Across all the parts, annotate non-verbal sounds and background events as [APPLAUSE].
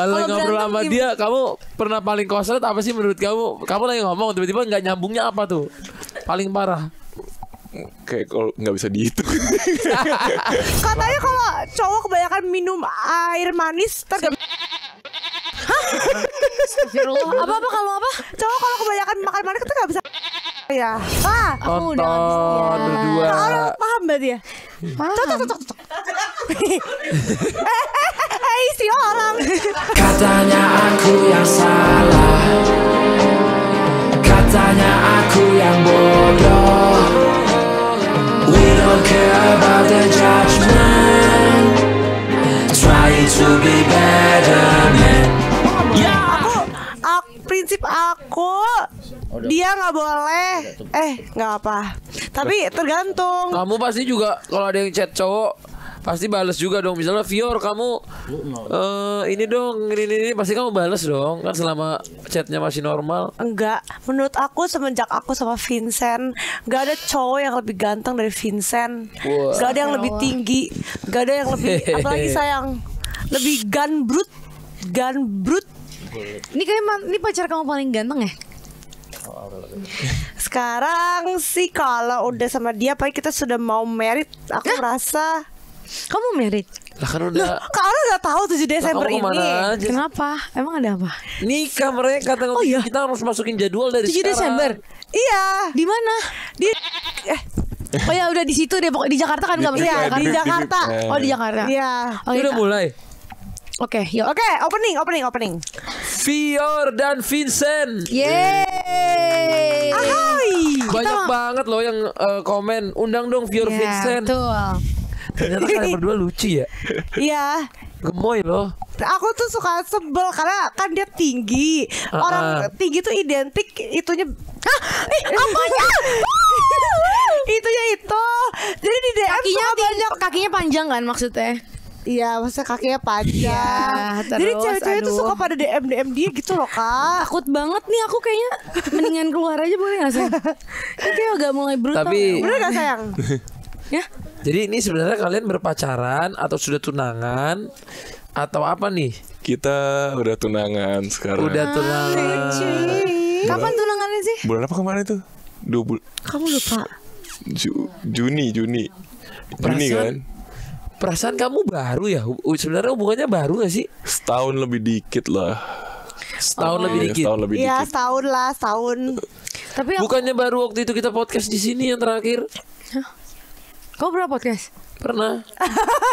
Kalau ngobrol sama dia, kamu pernah paling koslet apa sih menurut kamu? Kamu lagi ngomong tiba-tiba nggak nyambungnya apa tuh? Paling parah kayak kalau nggak bisa dihitung. [LAUGHS] Katanya kalau cowok kebanyakan minum air manis tergem. [LAUGHS] Hah? Apa apa kalau apa? Cowok kalau kebanyakan makan manis itu nggak bisa ya. Ah, aku udah habis ya. berdua. Orang paham berarti ya? Paham. Cocok, cocok, [LAUGHS] eh, orang. Katanya aku yang salah. Katanya aku yang bodoh. We don't care about the judgment. Trying to be better man prinsip aku oh, dia nggak boleh eh nggak apa tapi tergantung kamu pasti juga kalau ada yang chat cowok pasti balas juga dong misalnya Vior kamu uh, ini dong ini, ini ini pasti kamu balas dong kan selama chatnya masih normal enggak menurut aku semenjak aku sama Vincent gak ada cowok yang lebih ganteng dari Vincent nggak ada yang lebih tinggi gak ada yang lebih apalagi sayang lebih gun brut gun brut ini kayak ini pacar kamu paling ganteng ya? Oh, sekarang sih kalau udah sama dia pakai kita sudah mau merit, aku Hah? merasa kamu merit. Lah kan udah. Karena Kak Ara tahu 7 Desember nah, ini. Aja? Kenapa? Emang ada apa? Nikah mereka kata oh, iya. kita harus masukin jadwal dari Tujuh sekarang. Desember. Iya. Di mana? Di eh Oh ya udah di situ deh pokoknya di Jakarta kan enggak iya, kan? di Jakarta. Oh di Jakarta. Iya. Oh, iya. udah mulai. Oke, okay, yuk. Oke, okay, opening, opening, opening. Fior dan Vincent. Yeay. Ahoy. Banyak Kita... banget loh yang uh, komen, undang dong Fior yeah, Vincent. Betul. Ternyata kalian [LAUGHS] berdua lucu ya. Iya. Gemoy loh aku tuh suka sebel karena kan dia tinggi ah, orang ah. tinggi tuh identik itunya Hah? Eh, [LAUGHS] apanya? [LAUGHS] itunya itu. Jadi di DM kakinya banyak kakinya panjang kan maksudnya? Iya, masa kakinya panjang. Iya, Jadi cewek-cewek itu suka pada DM DM dia gitu loh kak. Takut banget nih aku kayaknya mendingan keluar aja boleh nggak sih? Ini agak mulai brutal. Tapi ya. bener gak sayang? [LAUGHS] ya. Jadi ini sebenarnya kalian berpacaran atau sudah tunangan atau apa nih? Kita udah tunangan sekarang. Udah tunangan. Ay, Kapan tunangannya sih? Bulan apa kemarin itu? Dua bulan. Kamu lupa. Ju Juni, Juni. Juni kan? perasaan kamu baru ya sebenarnya hubungannya baru gak sih setahun lebih dikit lah setahun oh. lebih dikit setahun lebih iya, dikit setahun lah setahun tapi bukannya baru waktu itu kita podcast di sini yang terakhir kau berapa podcast Pernah.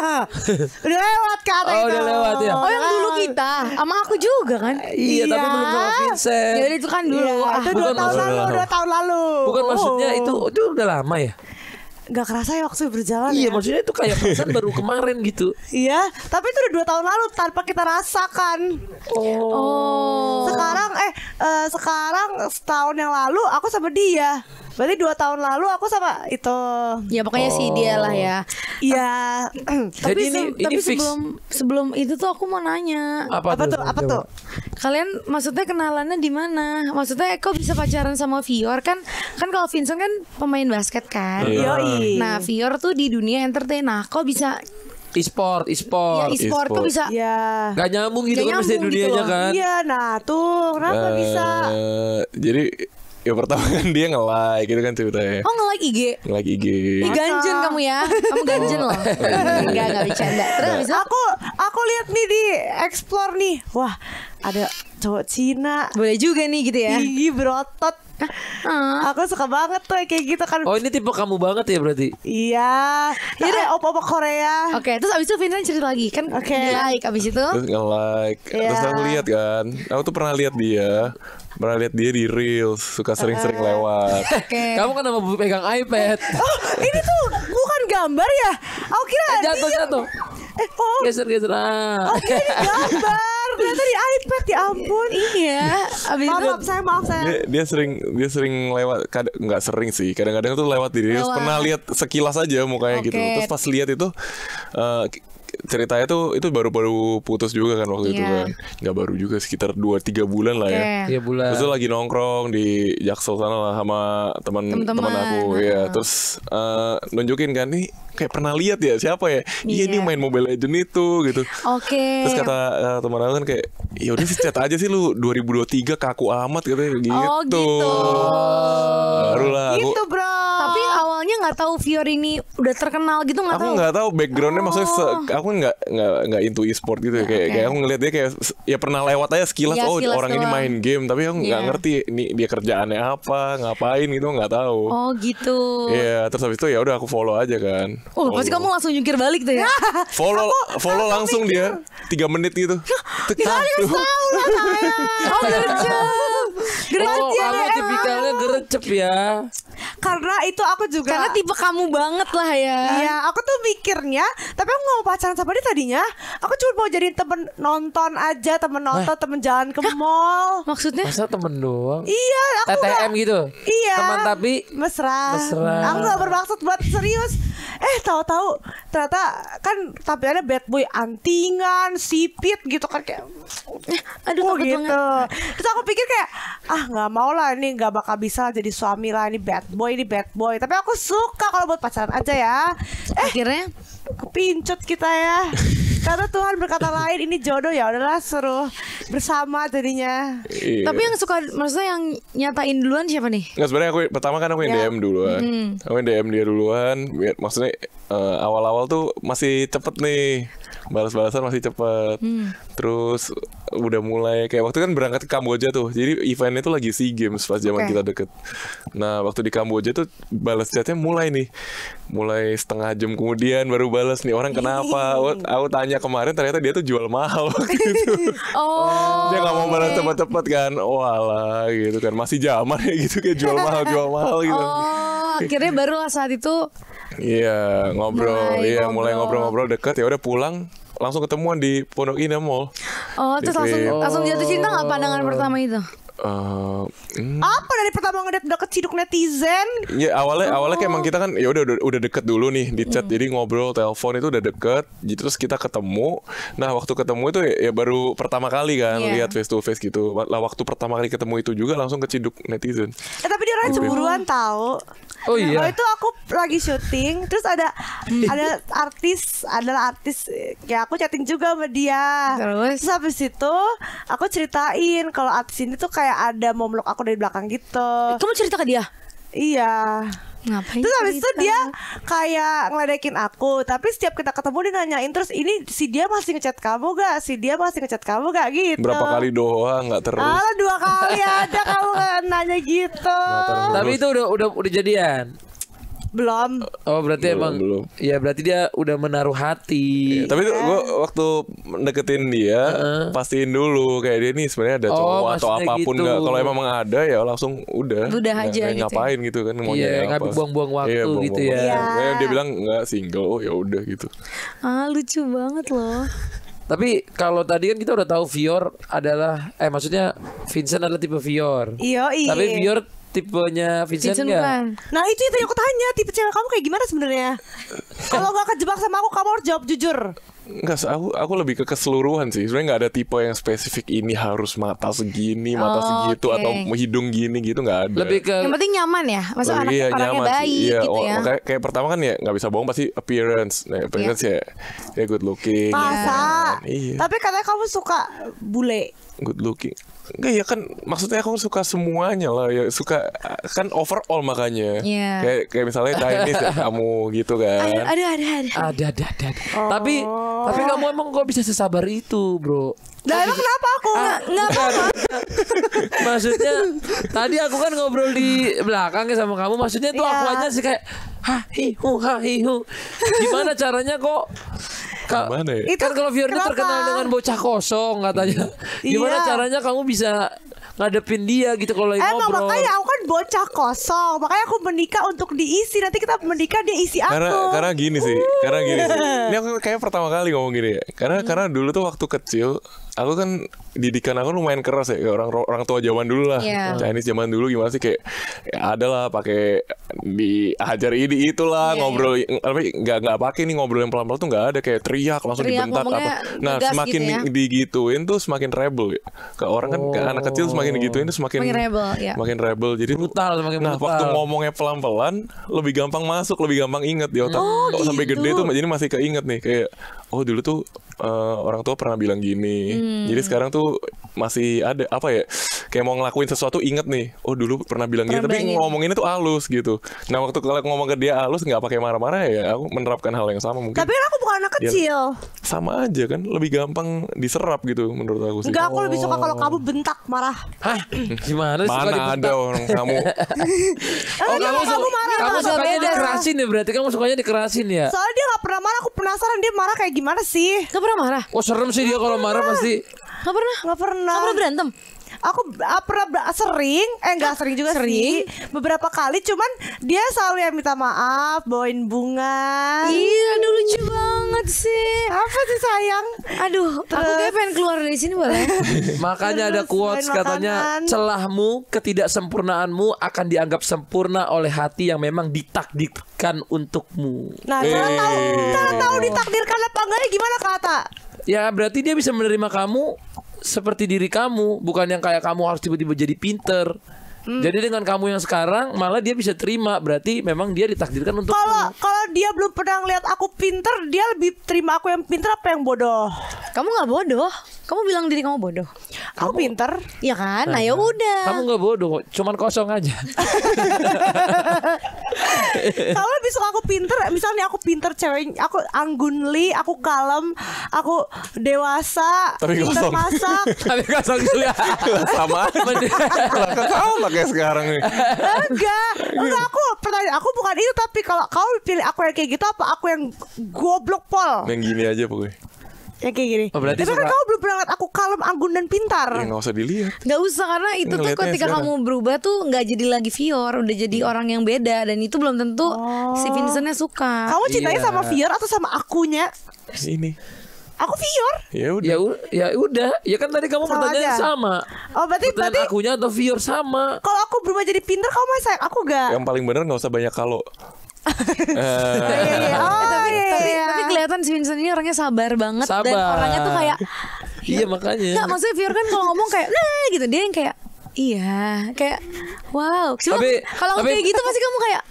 [LAUGHS] udah lewat kata oh, itu. udah lewat ya. Oh, yang dulu kita sama aku juga kan? Iya, tapi iya. belum sama Vincent. Ya itu kan dulu. ya, itu dua tahun lalu, dua tahun lalu. Bukan maksudnya oh. itu itu udah lama ya? nggak kerasa ya waktu berjalan iya ya. maksudnya itu kayak perasaan baru kemarin gitu iya tapi itu udah dua tahun lalu tanpa kita rasakan oh, oh. sekarang eh uh, sekarang setahun yang lalu aku sama dia Berarti dua tahun lalu aku sama itu. Ya pokoknya oh. si dia lah ya. Iya. tapi ini, se ini tapi sebelum sebelum itu tuh aku mau nanya. Apa, apa tuh? Apa tuh? Kalian maksudnya kenalannya di mana? Maksudnya kok bisa pacaran sama Vior kan? Kan kalau Vincent kan pemain basket kan. Iya. Nah, Vior tuh di dunia entertain. Nah, kok bisa e-sport, e-sport. Ya, e-sport e bisa. Ya. Gak nyambung gitu Gak kan nyambung mesti dunianya gitu kan. Iya, nah tuh kenapa uh, bisa? Jadi ya pertama kan dia nge-like gitu kan ceritanya oh nge-like IG nge-like IG ini ganjen kamu ya kamu ganjen loh [LAUGHS] enggak enggak bercanda terus nah. aku aku lihat nih di explore nih wah ada cowok Cina boleh juga nih gitu ya tinggi berotot Aku suka banget tuh kayak gitu kan. Oh ini tipe kamu banget ya berarti? Iya. ini udah opo-opo Korea. Oke, okay, terus abis itu Vincent cerita lagi kan okay. like abis itu. Terus nge like. Yeah. Terus aku lihat kan. Aku tuh pernah lihat dia. Pernah lihat dia di reels suka sering-sering lewat. [LAUGHS] Okay. Kamu kan sama pegang iPad? [LAUGHS] oh ini tuh bukan gambar ya? Aku kira eh, jatuh dia... jatuh. Eh, oh. Geser geser. Ah. oke oh, ini [LAUGHS] gambar ternyata di iPad ya ampun. Iya. Abis maaf, maaf saya maaf saya. Dia, dia sering dia sering lewat nggak sering sih. Kadang-kadang tuh lewat di Reels. Pernah lihat sekilas aja mukanya okay. gitu. Terus pas lihat itu uh, ceritanya tuh itu baru-baru putus juga kan waktu yeah. itu iya. kan. Nggak baru juga sekitar 2 3 bulan lah ya. Yeah. bulan. Terus tuh lagi nongkrong di Jaksel sana lah sama teman teman aku nah. ya. Terus uh, nunjukin kan nih kayak pernah lihat ya siapa ya? Iya yeah. ini main Mobile Legends itu gitu. Oke. Okay. Terus kata uh, teman aku kan kayak ya udah sih chat aja sih lu 2023 kaku amat gitu. Oh gitu. Baru lah gitu, aku. bro. Tapi awalnya nggak tahu ini udah terkenal gitu nggak tahu? Aku nggak tahu backgroundnya oh. maksudnya se oh. aku nggak nggak nggak into e-sport gitu ya, kayak okay. kayak aku ngeliat dia kayak ya pernah lewat aja sekilas ya, oh sekilas orang doang. ini main game tapi aku nggak yeah. ngerti ini dia kerjaannya apa ngapain gitu nggak tahu. Oh gitu. Iya yeah, terus habis itu ya udah aku follow aja kan. Oh pasti kamu langsung nyungkir balik tuh ya? [LAUGHS] follow aku, follow aku langsung mikir. dia tiga menit gitu. Kita [LAUGHS] ya, tahu gercep. [LAUGHS] Oh, gercep oh, ya. Kamu tipikalnya gercep ya. Karena itu aku juga juga karena tipe kamu banget lah ya iya aku tuh mikirnya tapi aku gak mau pacaran sama dia tadinya aku cuma mau jadi temen nonton aja temen nonton eh? temen jalan ke mall maksudnya masa temen doang iya aku TTM gak, gitu iya teman tapi mesra mesra aku gak bermaksud buat serius eh tahu-tahu ternyata kan tampilannya bad boy antingan sipit gitu kan kayak eh, aduh oh, gitu banget. terus aku pikir kayak ah nggak mau lah ini nggak bakal bisa jadi suami lah ini bad boy ini bad boy tapi aku suka kalau buat pacaran aja ya. Eh, Akhirnya pincut kita ya. [LAUGHS] karena Tuhan berkata lain ini jodoh ya udahlah seru bersama jadinya. Iya. Tapi yang suka maksudnya yang nyatain duluan siapa nih? Nggak sebenarnya aku pertama kan aku yang ya. DM duluan. Hmm. Aku yang DM dia duluan. Maksudnya uh, awal-awal tuh masih cepet nih balas-balasan masih cepet. Hmm. Terus udah mulai kayak waktu kan berangkat ke Kamboja tuh. Jadi eventnya tuh lagi SEA Games pas zaman okay. kita deket. Nah, waktu di Kamboja tuh balas chatnya mulai nih mulai setengah jam kemudian baru balas nih orang kenapa iya. aku, tanya kemarin ternyata dia tuh jual mahal gitu [LAUGHS] [LAUGHS] oh, dia nggak mau balas cepat-cepat kan walah oh, gitu kan masih zaman ya gitu kayak jual mahal jual mahal gitu oh akhirnya baru saat itu iya ngobrol mulai iya mulai ngobrol-ngobrol deket ya udah pulang langsung ketemuan di Pondok Indah Mall oh terus langsung oh. langsung jatuh cinta nggak oh. iya. pandangan pertama itu Uh, hmm. apa dari pertama ngedet udah keciduk netizen? Ya awalnya oh. awalnya kayak emang kita kan ya udah udah deket dulu nih di chat hmm. jadi ngobrol telepon itu udah deket jadi terus kita ketemu nah waktu ketemu itu ya, ya baru pertama kali kan yeah. lihat face to face gitu lah waktu pertama kali ketemu itu juga langsung keciduk netizen. Eh, tapi dia orang gitu. cemburuan tahu. Oh iya. Waktu itu aku lagi syuting, terus ada [LAUGHS] ada artis, adalah artis ya aku chatting juga sama dia. Terus, terus habis itu aku ceritain kalau artis ini tuh kayak kayak ada meluk aku dari belakang gitu kamu cerita ke dia iya Ngapain terus habis itu dia kayak ngeledekin aku tapi setiap kita ketemu dia nanyain terus ini si dia masih ngechat kamu gak si dia masih ngechat kamu gak gitu berapa kali doang gak terus Alah, dua kali aja [LAUGHS] kamu nanya gitu tapi itu udah udah udah jadian belum oh berarti belum, emang belum ya berarti dia udah menaruh hati ya, tapi yeah. gue waktu deketin dia uh-huh. pastiin dulu kayak dia nih sebenarnya ada oh, cowok oh, atau apapun gitu. kalau emang ada ya langsung udah udah aja gak, gitu ya. ngapain gitu kan mau yeah, apa buang-buang iya, waktu yeah, buang -buang gitu ya yeah. dia bilang nggak single oh ya udah gitu ah lucu banget loh Tapi kalau tadi kan kita udah tahu Vior adalah eh maksudnya Vincent adalah tipe Vior. Iya, iya. Tapi Vior tipenya Vincent, Vincent gak? Kan. Nah itu yang yang aku tanya tipe cewek kamu kayak gimana sebenarnya? [LAUGHS] Kalau gak kejebak sama aku kamu harus jawab jujur. Enggak, aku aku lebih ke keseluruhan sih. Sebenernya gak ada tipe yang spesifik ini harus mata segini, mata oh, segitu okay. atau hidung gini gitu Gak ada. Lebih ke yang penting nyaman ya. Masuk anak iya, orangnya nyaman baik iya, gitu oh, ya. Kayak, kayak pertama kan ya Gak bisa bohong pasti appearance. Nah, appearance yeah. ya, ya good looking. Masa? Ya. Kan. Iya. Tapi katanya kamu suka bule good looking enggak ya kan maksudnya aku suka semuanya lah ya suka kan overall makanya yeah. kayak kayak misalnya Chinese ya kamu gitu kan ada ada ada ada ada ada, ada. Oh. tapi tapi kamu oh. emang kok bisa sesabar itu bro Nah, emang kenapa aku ah, nggak apa-apa? maksudnya tadi aku kan ngobrol di belakang ya sama kamu, maksudnya tuh yeah. aku aja sih kayak ha hihu ha hihu. Gimana caranya kok Gimana ya? Itu kan kalau Fiorina terkenal dengan bocah kosong katanya. [LAUGHS] Gimana iya. caranya kamu bisa ngadepin dia gitu kalau lagi Emang ngobrol. makanya aku kan bocah kosong, makanya aku menikah untuk diisi. Nanti kita menikah dia isi aku. Karena karena gini sih, karena gini sih. [LAUGHS] Ini aku kayak pertama kali ngomong gini ya. Karena hmm. karena dulu tuh waktu kecil aku kan didikan aku lumayan keras ya orang orang tua zaman dulu lah yeah. Chinese zaman dulu gimana sih kayak ya ada lah pakai diajar ini itulah yeah, iya. ngobrol yeah. tapi nggak nggak pakai nih ngobrol yang pelan-pelan tuh nggak ada kayak teriak langsung teriak, dibentak apa nah gitu semakin gitu ya. digituin tuh semakin rebel ya. ke orang kan ke oh. anak kecil semakin digituin tuh semakin semakin rebel ya. semakin rebel jadi brutal semakin nah brutal. waktu ngomongnya pelan-pelan lebih gampang masuk lebih gampang inget di otak oh, oh gitu. sampai gede tuh gitu. jadi masih keinget nih kayak oh dulu tuh uh, orang tua pernah bilang gini. Hmm. Jadi sekarang tuh masih ada apa ya? Kayak mau ngelakuin sesuatu inget nih. Oh dulu pernah bilang pernah gini, tapi gini. ngomonginnya tuh halus gitu. Nah waktu kalau ngomong ke dia halus nggak pakai marah-marah ya, aku menerapkan hal yang sama mungkin. Tapi kan aku bukan anak kecil. Ya, sama aja kan, lebih gampang diserap gitu menurut aku sih. Enggak, aku oh. lebih suka kalau oh. kamu bentak marah. Hah? [CLEARS THROAT] Gimana? sih? Mana ada orang kamu? [LAUGHS] Eh, oh, oh kamu, kamu marah. Kamu sukanya dikerasin ya berarti kamu sukanya dikerasin ya. Soalnya dia nggak pernah marah, aku penasaran dia marah kayak gimana sih? Gak pernah marah? Oh serem sih dia kalau marah pasti. Gak pernah? Gak pernah. Gak pernah berantem? aku ah, pernah ah, sering eh enggak sering juga sering sih, beberapa kali cuman dia selalu yang minta maaf bawain bunga iya aduh lucu banget sih apa sih sayang aduh Terus, aku kayak pengen keluar dari sini boleh [LAUGHS] makanya Terus, ada quotes katanya celahmu ketidaksempurnaanmu akan dianggap sempurna oleh hati yang memang ditakdirkan untukmu nah cara eh. tahu cara tahu ditakdirkan apa enggaknya gimana kata ya berarti dia bisa menerima kamu seperti diri kamu, bukan yang kayak kamu harus tiba-tiba jadi pinter. Hmm. Jadi dengan kamu yang sekarang malah dia bisa terima berarti memang dia ditakdirkan untuk Kalau kalau dia belum pernah lihat aku pinter, dia lebih terima aku yang pinter apa yang bodoh? Kamu nggak bodoh. Kamu bilang diri kamu bodoh. Kamu, kamu pinter. ya kan? Nah, ya nah. udah. Kamu nggak bodoh, cuman kosong aja. Kalau besok aku pinter, misalnya aku pinter cewek, aku anggunli, aku kalem, aku dewasa, Tapi pinter kosong. masak. [LAUGHS] Tapi kosong juga. Sama. Kalau sama kayak sekarang nih. Enggak. Enggak aku pertanyaan aku bukan itu tapi kalau kau pilih aku yang kayak gitu apa aku yang goblok pol? Yang gini aja pokoknya. Ya kayak gini. Oh, Tapi kan suka... kan kamu belum pernah lihat aku kalem, anggun dan pintar. Ya nggak usah dilihat. Gak usah karena itu tuh ketika sekarang. kamu berubah tuh nggak jadi lagi Fior, udah jadi hmm. orang yang beda dan itu belum tentu oh. si Vincentnya suka. Kamu cintanya iya. sama Fior atau sama akunya? Ini. Aku Vior. Ya udah. Ya, ya udah. Ya kan tadi kamu pertanyaan sama. Oh berarti pertanyaan berarti akunya atau Vior sama. Kalau aku berubah jadi pintar, kamu masih sayang aku gak? Yang paling bener nggak usah banyak kalau. Eh. Iya, iya. tapi, oh, iya, tapi kelihatan si Vincent ini orangnya sabar banget sabar. dan orangnya tuh kayak Iya makanya. Enggak maksudnya Fior kan kalau ngomong kayak nah gitu dia yang kayak Iya, kayak wow. Cuma tapi, kalau tapi, kayak gitu pasti kamu kayak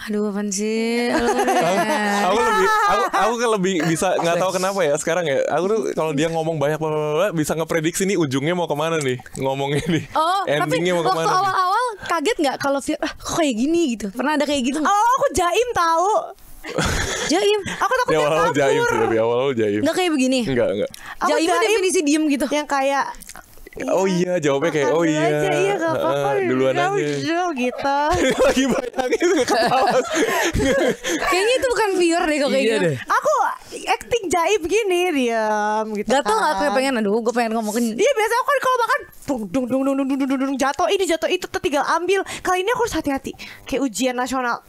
aduh apaan sih? aku, aku [LAUGHS] lebih aku, aku lebih bisa nggak tahu kenapa ya sekarang ya. Aku tuh kalau dia ngomong banyak bla bla bisa ngeprediksi nih ujungnya mau kemana nih ngomongnya nih. Oh, endingnya tapi mau kemana? Waktu awal-awal kaget nggak kalau ah, kok kayak gini gitu? Pernah ada kayak gitu? Oh, aku jaim tahu. [LAUGHS] jaim aku takut ya, awal kabur jaim sih tapi awal awal jaim nggak kayak begini nggak nggak jaim, jaim definisi diem gitu yang kayak Iya. oh iya jawabnya kayak oh iya aja, iya gak apa-apa uh, duluan aja Udah gitu [LAUGHS] lagi bayangin kepala. [LAUGHS] kayaknya itu bukan viewer deh kok kayak iya gitu aku acting jaib gini diam gitu gatel nggak kayak pengen aduh gue pengen ngomongin iya biasa aku kan kalau makan dung dung dung dung dung dung dung jatuh ini jatuh itu tertinggal ambil kali ini aku harus hati-hati kayak ujian nasional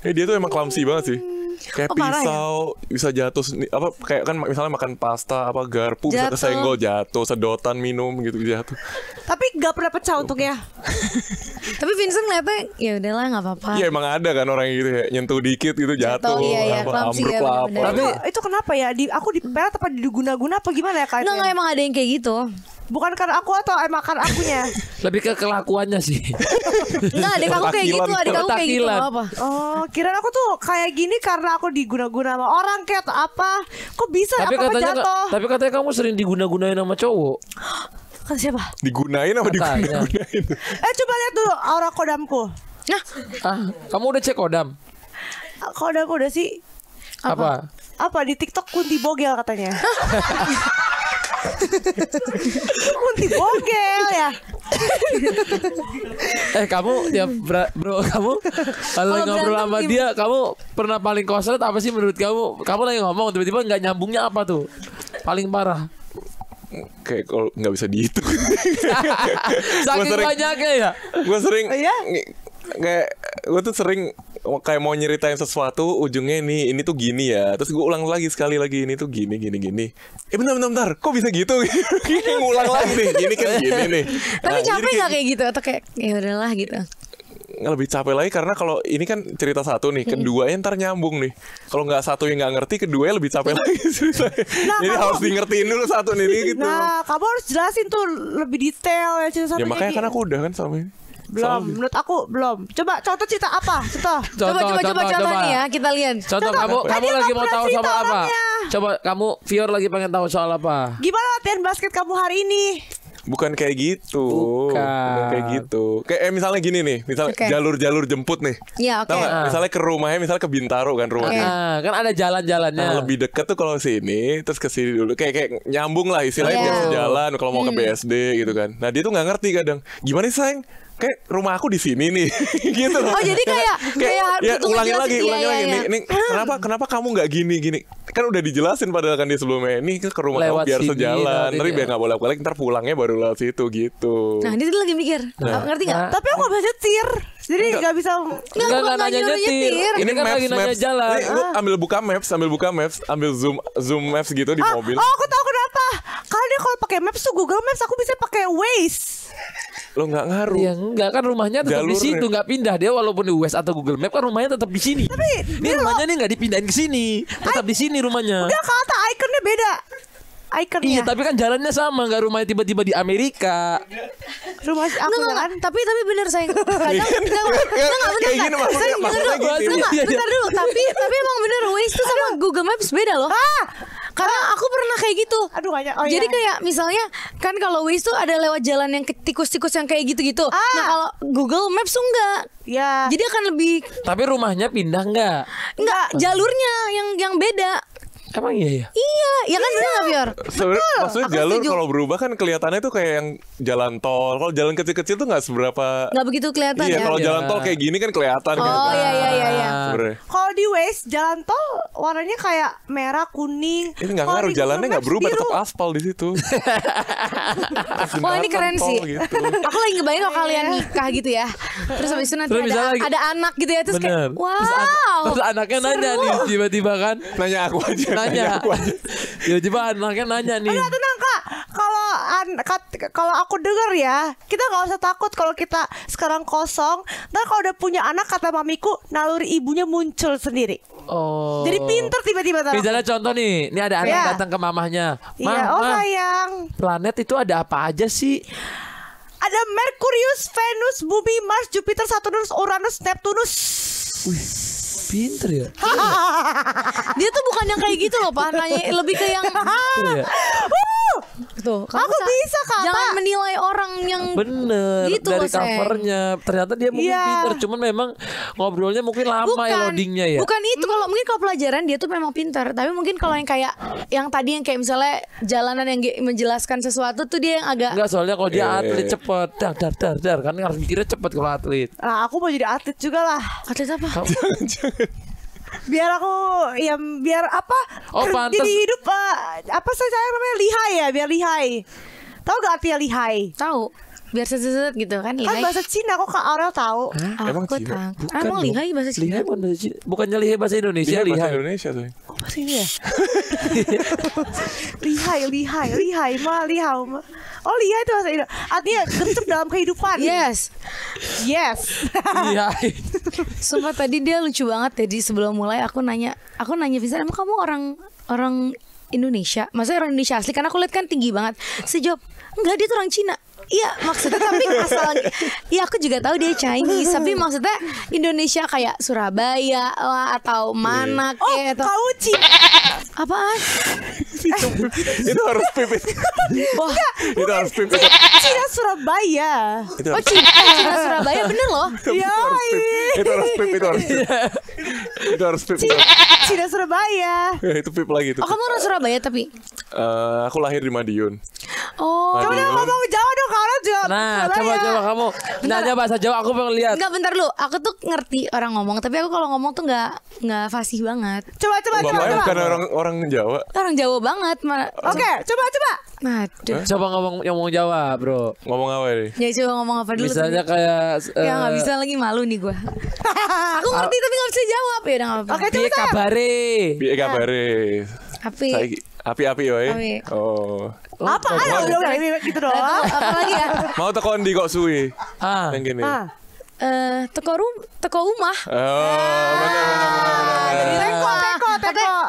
Eh dia tuh emang clumsy banget sih. Hmm. Kayak oh, ya? pisau ya? bisa jatuh apa kayak kan misalnya makan pasta apa garpu jatuh. bisa kesenggol jatuh, sedotan minum gitu jatuh. Tapi gak pernah pecah untuk ya [LAUGHS] Tapi Vincent ngeliatnya ya udahlah nggak apa-apa. Iya emang ada kan orang gitu ya nyentuh dikit gitu jatuh, jatuh iya, iya, apa, ya, ambruk ya, Tapi itu kenapa ya? Di, aku di pelat apa diguna-guna apa gimana ya kayaknya? Nggak, emang ada yang kayak gitu bukan karena aku atau emang karena akunya [LAUGHS] lebih ke kelakuannya sih Enggak adik aku kayak gitu adik aku kayak gitu apa oh kira aku tuh kayak gini karena aku diguna-guna sama orang kayak atau apa kok bisa tapi apa, katanya jatuh? tapi katanya kamu sering diguna-gunain sama cowok [GASPS] kan siapa digunain apa diguna [LAUGHS] eh coba lihat dulu aura kodamku Nah, ah, kamu udah cek kodam? Ah, kodam udah sih. Apa? Apa, Apa di TikTok kunti bogel katanya. [LAUGHS] kunti bogel ya eh kamu ya bro kamu kalau ngobrol sama gimana? dia kamu pernah paling konslet apa sih menurut kamu kamu lagi ngomong tiba-tiba nggak -tiba nyambungnya apa tuh paling parah kayak kalau nggak bisa dihitung [LAUGHS] saking banyaknya ya gue sering oh, iya? kayak gue tuh sering kayak mau nyeritain sesuatu ujungnya ini ini tuh gini ya terus gue ulang lagi sekali lagi ini tuh gini gini gini eh bentar bentar bentar kok bisa gitu [LAUGHS] ngulang lagi nih gini kan gini nih tapi nah, capek nggak kayak gitu atau kayak ya udahlah gitu lebih capek lagi karena kalau ini kan cerita satu nih, keduanya ntar nyambung nih. Kalau nggak satu yang nggak ngerti, keduanya lebih capek lagi ceritanya. Nah, Jadi kamu, harus diingetin dulu satu nih gitu. Nah, kamu harus jelasin tuh lebih detail ya cerita satu. Ya makanya jadi. kan aku udah kan sama ini. Belum, Soalnya... menurut aku belum. Coba contoh cerita apa? cerita [LAUGHS] Coba coba coba coba contoh nih ya, kita lihat. Contoh, contoh kamu kamu lagi mau tahu soal apa? Coba kamu Fior lagi pengen tahu soal apa? Gimana latihan basket kamu hari ini? Bukan kayak gitu. Bukan, Bukan kayak gitu. Kayak eh, misalnya gini nih, misalnya okay. jalur-jalur jemput nih. Iya, oke. Okay. Nah. Misalnya ke rumahnya, misalnya ke Bintaro kan rumahnya. Okay. Nah, kan ada jalan-jalannya. Nah, lebih deket tuh kalau sini, terus ke sini dulu. Kayak kayak nyambung lah istilahnya yeah. biar sejalan kalau mau hmm. ke BSD gitu kan. Nah, dia tuh nggak ngerti kadang. Gimana sih, Sayang? kayak rumah aku di sini nih [LAUGHS] gitu oh jadi kayak kayak, kayak ya, ulangin ya, lagi ya, ulangin ya, lagi ya. nih, nih hmm. kenapa kenapa kamu nggak gini gini kan udah dijelasin padahal kan di sebelumnya ini ke rumah lewat kamu biar sini, sejalan tapi biar ya. nggak boleh balik ntar pulangnya baru lewat situ gitu nah ini lagi mikir nah. ngerti nggak nah. tapi aku nggak bisa tir. jadi nggak bisa nggak nggak nanya nyetir ini kan lagi nanya jalan lu ah. ambil buka maps ambil buka maps ambil zoom zoom maps gitu di ah, mobil oh aku tahu kenapa karena dia kalau pakai maps tuh Google Maps aku bisa pakai Waze Lo nggak ngaruh. ya enggak kan rumahnya tetap di situ nggak pindah dia walaupun di US atau Google Map kan rumahnya tetap di sini. Tapi ini rumahnya lo... ini nggak dipindahin ke sini. Tetap di sini rumahnya. Udah kata ikonnya beda. Ikonnya. Iya tapi kan jalannya sama nggak rumahnya tiba-tiba di Amerika. Rumah aku enggak, kan? Tapi tapi bener sayang. Kadang enggak enggak enggak bener. Kayak gini maksudnya. Bentar dulu, tapi tapi emang bener Waze tuh sama Google Maps beda loh. Ah, karena aku pernah kayak gitu. Aduh banyak. Oh, Jadi iya, iya. kayak misalnya kan kalau Waze tuh ada lewat jalan yang tikus-tikus yang kayak gitu-gitu. Ah. Nah kalau Google Maps tuh enggak. Ya. Jadi akan lebih. Tapi rumahnya pindah enggak? Enggak, jalurnya yang yang beda. Emang iya ya? Iya, ya kan iya. bener iya, Fior? Sebenernya, Betul. maksudnya Aku jalur kalau berubah kan kelihatannya tuh kayak yang jalan tol. Kalau jalan kecil-kecil tuh gak seberapa... Gak begitu kelihatan iya, ya? kalau jalan tol iya. kayak gini kan kelihatan. Oh kan. iya iya iya. iya. Kalau di Waze jalan tol warnanya kayak merah, kuning. Ini gak ngaruh, jalannya gak berubah, tetap aspal di situ. Wah [LAUGHS] oh, ini keren sih. Gitu. Aku lagi ngebayangin kalau kalian iya. nikah gitu ya. Terus habis itu nanti terus ada, ada anak gitu ya. Terus bener. kayak wow. Terus, an terus anaknya nanya nih tiba-tiba kan. Nanya aku aja nanya. nanya coba Tiba-tiba anaknya nanya nih. Udah tenang kak. Kalau kalau aku denger ya, kita nggak usah takut kalau kita sekarang kosong. Ntar kalau udah punya anak kata mamiku, naluri ibunya muncul sendiri. Oh. Jadi pinter tiba-tiba tahu. Misalnya contoh nih, ini ada anak yeah. datang ke mamahnya. Iya, Mama, yeah. oh sayang. Planet itu ada apa aja sih? Ada Merkurius, Venus, Bumi, Mars, Jupiter, Saturnus, Uranus, Neptunus. Wih. Pinter ya. [LAUGHS] Dia tuh bukan yang kayak gitu loh, Pak. Nanya lebih ke yang iya. [LAUGHS] Tuh, kamu aku bisa kak jangan menilai orang yang bener gitu dari covernya ternyata dia mungkin yeah. pinter cuman memang ngobrolnya mungkin lama ya, bukan, ya loadingnya ya bukan itu kalau mungkin kalau pelajaran dia tuh memang pinter tapi mungkin kalau yang kayak yang tadi yang kayak misalnya jalanan yang menjelaskan sesuatu tuh dia yang agak enggak soalnya kalau dia iya, iya, atlet cepet dar dar dar dar kan harus mikirnya cepet kalau atlet nah, aku mau jadi atlet juga lah atlet apa [LAUGHS] biar aku ya biar apa oh, pantes. jadi hidup uh, apa saya namanya lihai ya biar lihai tahu gak artinya lihai tahu biar seset gitu kan ah, lihai. Kan bahasa Cina kok kan Aurel tahu. Hah? Ah, emang aku Cina. Bukan, emang lihai bahasa Cina. Lihai bahasa Cina. Bukannya lihai bahasa Indonesia, lihai. Bahasa Indonesia tuh. Kok bahasa ini ya? [LAUGHS] lihai, lihai, lihai mah, lihau mah. Oh, lihai itu bahasa Indonesia. Artinya gencep dalam kehidupan. Yes. Yes. lihai. [LAUGHS] Sumpah tadi dia lucu banget jadi sebelum mulai aku nanya, aku nanya Visa emang kamu orang orang Indonesia, maksudnya orang Indonesia asli karena aku lihat kan tinggi banget. Sejob enggak dia tuh orang Cina. Iya maksudnya tapi asalnya [LAUGHS] Iya aku juga tahu dia Chinese Tapi maksudnya Indonesia kayak Surabaya lah Atau iya. mana yeah. Oh, kayak Oh atau... Gitu. kauci Apaan? itu, harus pipit Wah, Itu harus pipit Cina Surabaya Oh Cina, Cina [LAUGHS] Surabaya bener loh Iya Itu harus pipit Itu harus pipit Itu harus pipit iya. Cina, Surabaya iya, Itu pipit lagi itu Oh kamu orang Surabaya tapi? Uh, aku lahir di Madiun Oh Kamu udah ngomong jauh dong orang jawab Nah coba coba ya. coba kamu bentar, nanya bahasa Jawa aku pengen lihat Enggak bentar lu Aku tuh ngerti orang ngomong Tapi aku kalau ngomong tuh gak Gak fasih banget Coba coba Bapaknya coba, coba. bukan orang, orang Jawa Orang Jawa banget Oke okay, coba coba Nah, Eh? Coba ngomong yang mau Jawa bro Ngomong apa ini? Ya coba ngomong apa dulu Misalnya tapi... kayak uh... Ya gak eh, bisa lagi malu nih gue [LAUGHS] Aku ngerti tapi gak bisa jawab ya udah gak apa-apa Oke okay, coba Biar kabare Biar kabare Api Api-api woy Api. Oh Gitu. Apa? Ada udah udah ini gitu doang. Apalagi ya? Mau teko ndi kok suwi? Ah. Yang gini. Ah. Eh, teko rum, teko rumah. Oh, benar Teko, teko,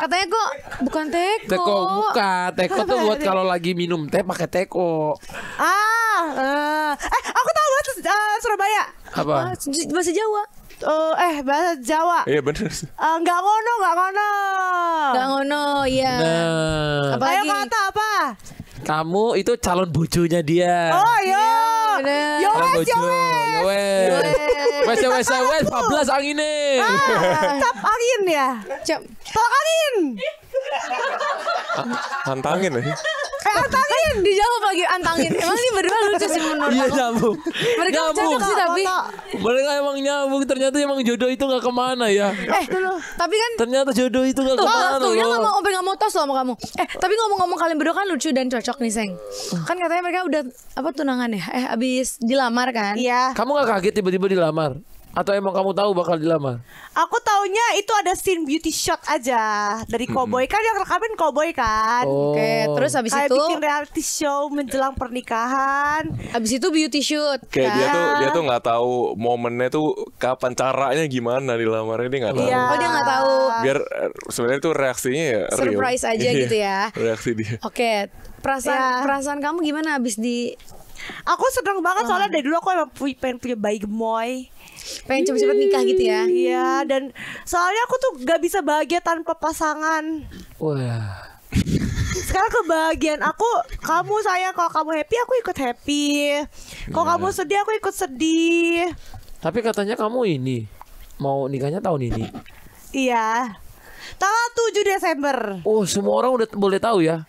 Katanya kok bukan teko. Teko bukan. Teko tuh buat kalau lagi minum teh pakai teko. Ah, eh, eh aku tahu uh, Surabaya. Apa? Ah, bahasa Jawa uh, eh bahasa Jawa. Iya benar. Uh, enggak ngono, enggak ngono. Enggak ngono, iya. Nah. Apalagi... Ayo kata, kamu itu calon bojonya dia. Oh iya. iya yo wes yo wes. Wes yo wes wes 14 angine. Ah, cap angin ya. Cap angin. Tantangin nih eh antangin kan dijawab lagi antangin emang ini berdua lucu sih menurut iya nyambung mereka nyambung sih tapi mereka emang nyambung ternyata emang jodoh itu gak kemana ya eh tapi kan ternyata jodoh itu gak kemana tuh yang gak mau sampai gak mau tos loh sama kamu eh tapi ngomong-ngomong kalian berdua kan lucu dan cocok nih seng kan katanya mereka udah apa tunangan ya eh abis dilamar kan iya kamu gak kaget tiba-tiba dilamar atau emang kamu tahu bakal dilamar? Aku taunya itu ada scene beauty shot aja dari cowboy kan yang rekamin cowboy kan. Oh. Oke, terus habis Kayak itu bikin reality show menjelang pernikahan. Habis itu beauty shoot. Oke kan? dia tuh dia iya. tuh nggak tahu momennya tuh kapan caranya gimana dilamar ini nggak iya. tahu. Ya. Oh, dia nggak tahu. Biar eh, sebenarnya tuh reaksinya ya surprise real. aja iya, gitu ya. Reaksi dia. Oke, perasaan ya. perasaan kamu gimana habis di Aku sedang banget oh. soalnya dari dulu aku emang pengen punya bayi gemoy pengen cepet-cepet nikah gitu ya iya dan soalnya aku tuh gak bisa bahagia tanpa pasangan wah sekarang kebahagiaan aku kamu saya kalau kamu happy aku ikut happy kalau iya. kamu sedih aku ikut sedih tapi katanya kamu ini mau nikahnya tahun ini iya tanggal 7 Desember oh semua orang udah boleh tahu ya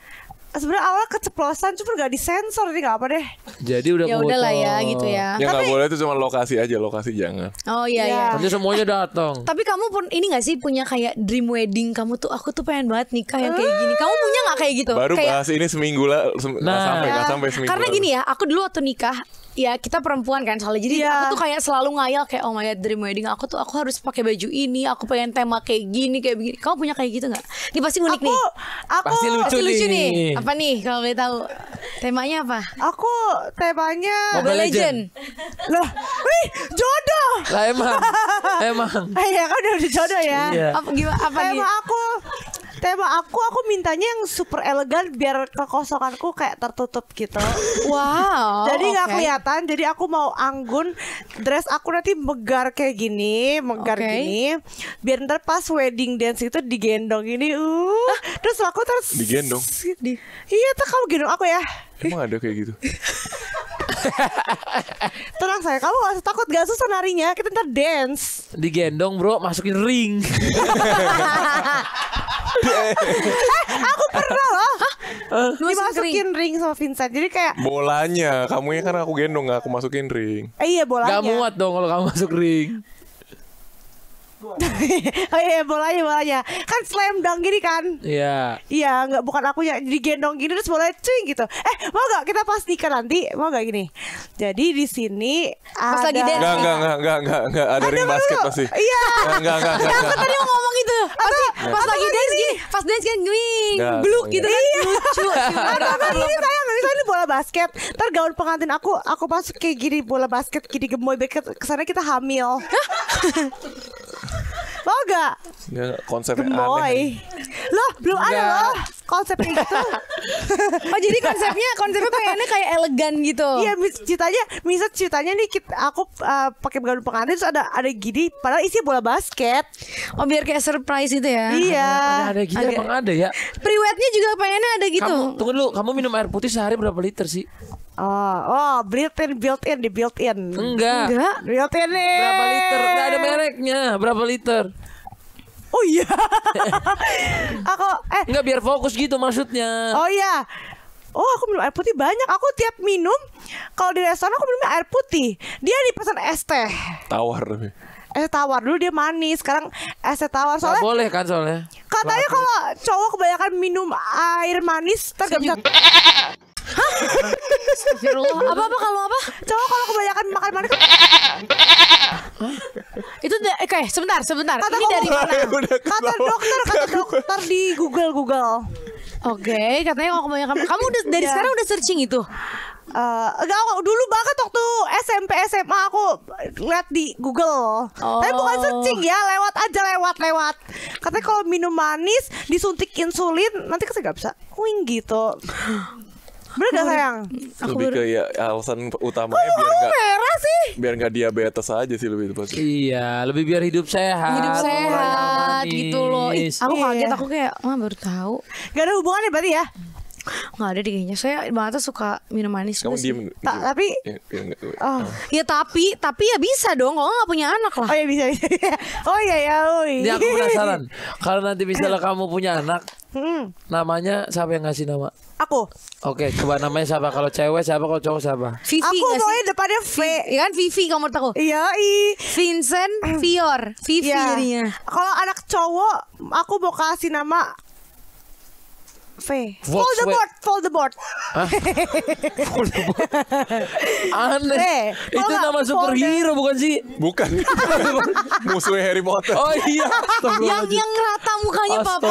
sebenarnya awal keceplosan cuma gak disensor nih gak apa deh jadi udah ya udah lah ya gitu ya yang gak boleh itu cuma lokasi aja lokasi jangan oh iya ya. iya. iya. semuanya datang tapi kamu pun ini gak sih punya kayak dream wedding kamu tuh aku tuh pengen banget nikah yang kayak gini kamu punya gak kayak gitu baru kayak... bahas ini seminggu lah se nah, sampai gak iya. sampai seminggu karena gini ya aku dulu waktu nikah ya kita perempuan kan soalnya jadi yeah. aku tuh kayak selalu ngayal kayak oh my god dream wedding aku tuh aku harus pakai baju ini aku pengen tema kayak gini kayak begini kamu punya kayak gitu nggak ini pasti unik aku, nih aku pasti lucu, pasti lucu nih. nih apa nih kalau boleh tahu temanya apa aku temanya Mobile Legend, Legend. loh wih jodoh lah emang [LAUGHS] emang iya kan udah jodoh ya yeah. apa gimana apa emang nih? aku tema aku aku mintanya yang super elegan biar kekosonganku kayak tertutup gitu wow jadi nggak okay. kelihatan jadi aku mau anggun dress aku nanti megar kayak gini megar okay. gini biar ntar pas wedding dance itu digendong ini uh Hah? terus aku terus digendong iya tuh kamu gendong aku ya emang ada kayak gitu [LAUGHS] [LAUGHS] Tenang saya, kamu gak usah takut gak susah narinya. Kita ntar dance. Digendong bro, masukin ring. [LAUGHS] eh, aku pernah loh. Hah? Dimasukin ring. ring sama Vincent. Jadi kayak bolanya, kamu yang kan aku gendong gak aku masukin ring. Eh, iya bolanya. Gak muat dong kalau kamu masuk ring. [LAUGHS] oh iya bolanya bolanya kan slam dunk gini kan iya yeah. iya nggak bukan aku yang jadi gendong gini terus bolanya cuy gitu eh mau gak kita pastikan nanti mau gak gini jadi di sini pas ada... lagi dance enggak enggak enggak enggak enggak nggak ada, ada ring basket dulu. pasti iya enggak enggak enggak, enggak. tadi mau ngomong itu pasti atau, pas, pas lagi dance gini pas dance kan gwing bluk gitu kan iya. lucu atau kan ini sayang misalnya ini bola basket ntar gaun pengantin aku aku masuk kayak gini bola basket gini gemoy kesana kita hamil Mau gak? Enggak, konsepnya Gemoy. aneh. Loh, belum ada loh konsepnya gitu. oh jadi konsepnya konsepnya pengennya kayak elegan gitu. Iya, ceritanya, misal ceritanya nih kita, aku uh, pakai baju pengantin terus ada ada gini padahal isinya bola basket. Oh biar kayak surprise gitu ya. Iya. Ada, ada gini ada. emang ada ya. Priwetnya juga pengennya ada gitu. Kamu, tunggu dulu, kamu minum air putih sehari berapa liter sih? Oh, oh, built in, built in, di built in. Enggak. Enggak. Built in. Nih. Berapa liter? Enggak ada mereknya. Berapa liter? Oh iya. [LAUGHS] aku eh nggak biar fokus gitu maksudnya. Oh iya. Oh aku minum air putih banyak Aku tiap minum Kalau di restoran aku minum air putih Dia dipesan es teh Tawar es tawar dulu dia manis sekarang es tawar soalnya Gak boleh kan soalnya katanya kalau cowok kebanyakan minum air manis terus Hah? apa apa kalau apa cowok kalau kebanyakan makan manis [LAUGHS] itu oke okay, sebentar sebentar kata ini dari mana kata dokter kata dokter di Google Google oke okay, katanya kalau kebanyakan kamu udah dari yeah. sekarang udah searching itu Uh, enggak dulu banget waktu SMP SMA aku lihat di Google oh. tapi bukan searching ya lewat aja lewat lewat katanya kalau minum manis disuntik insulin nanti kesegap kan bisa wing gitu Bener gak sayang? Aku lebih ke ya alasan utamanya Kok biar gak, merah sih? Biar gak diabetes aja sih lebih tepat Iya, lebih biar hidup sehat. Hidup sehat gitu loh. Ih, aku kaget, iya. aku kayak, mah baru tahu. Gak ada hubungannya berarti ya? nggak ada deh kayaknya saya banget suka minum manis kamu diem, Ta gitu? tapi ya, oh. ya tapi tapi ya bisa dong kalau gak punya anak lah oh ya bisa bisa oh iya ya oh ya aku penasaran [LAUGHS] kalau nanti misalnya kamu punya anak Hmm. Namanya siapa yang ngasih nama? Aku. Oke, okay, coba namanya siapa? Kalau cewek siapa? Kalau cowok siapa? Vivi. Aku pokoknya depannya V. Iya kan Vivi kamu menurut aku. Iya, i. Vincent Fior. Vivi ya. Kalau anak cowok, aku mau kasih nama V. Voldemort, Voldemort. Hah? Aneh. Itu nama superhero bukan sih? Bukan. [LAUGHS] Musuhnya Harry Potter. Oh iya. yang yang rata mukanya papa.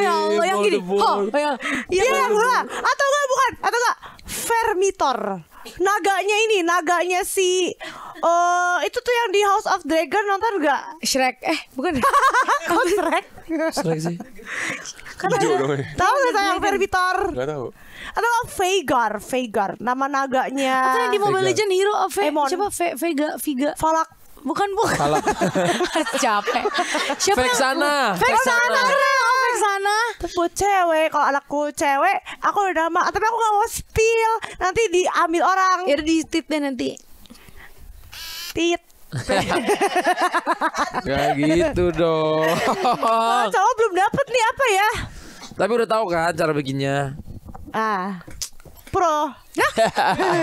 Ya Allah yang gini. Oh, Ya Iya Atau enggak bukan? Atau enggak? Vermitor naganya ini naganya si uh, itu tuh yang di House of Dragon nonton gak Shrek eh bukan ya? [LAUGHS] kok Shrek Shrek sih [LAUGHS] kan Ijo Tahu nggak sayang iya, kan? Verbitor Gak tahu. Atau Vegar Vegar nama naganya. atau yang di Mobile Legend hero of Emon. Siapa Ve Vega, Viga? Falak. Bukan bukan. Falak. [LAUGHS] Capek. Siapa? Vexana. Vexana. sana buat cewek kalau anakku cewek aku udah nama tapi aku gak mau steal nanti diambil orang ya di tit deh nanti tit [LAUGHS] Gak gitu dong. Oh, cowok belum dapet nih apa ya? Tapi udah tahu kan cara bikinnya. Ah. Pro. Nah.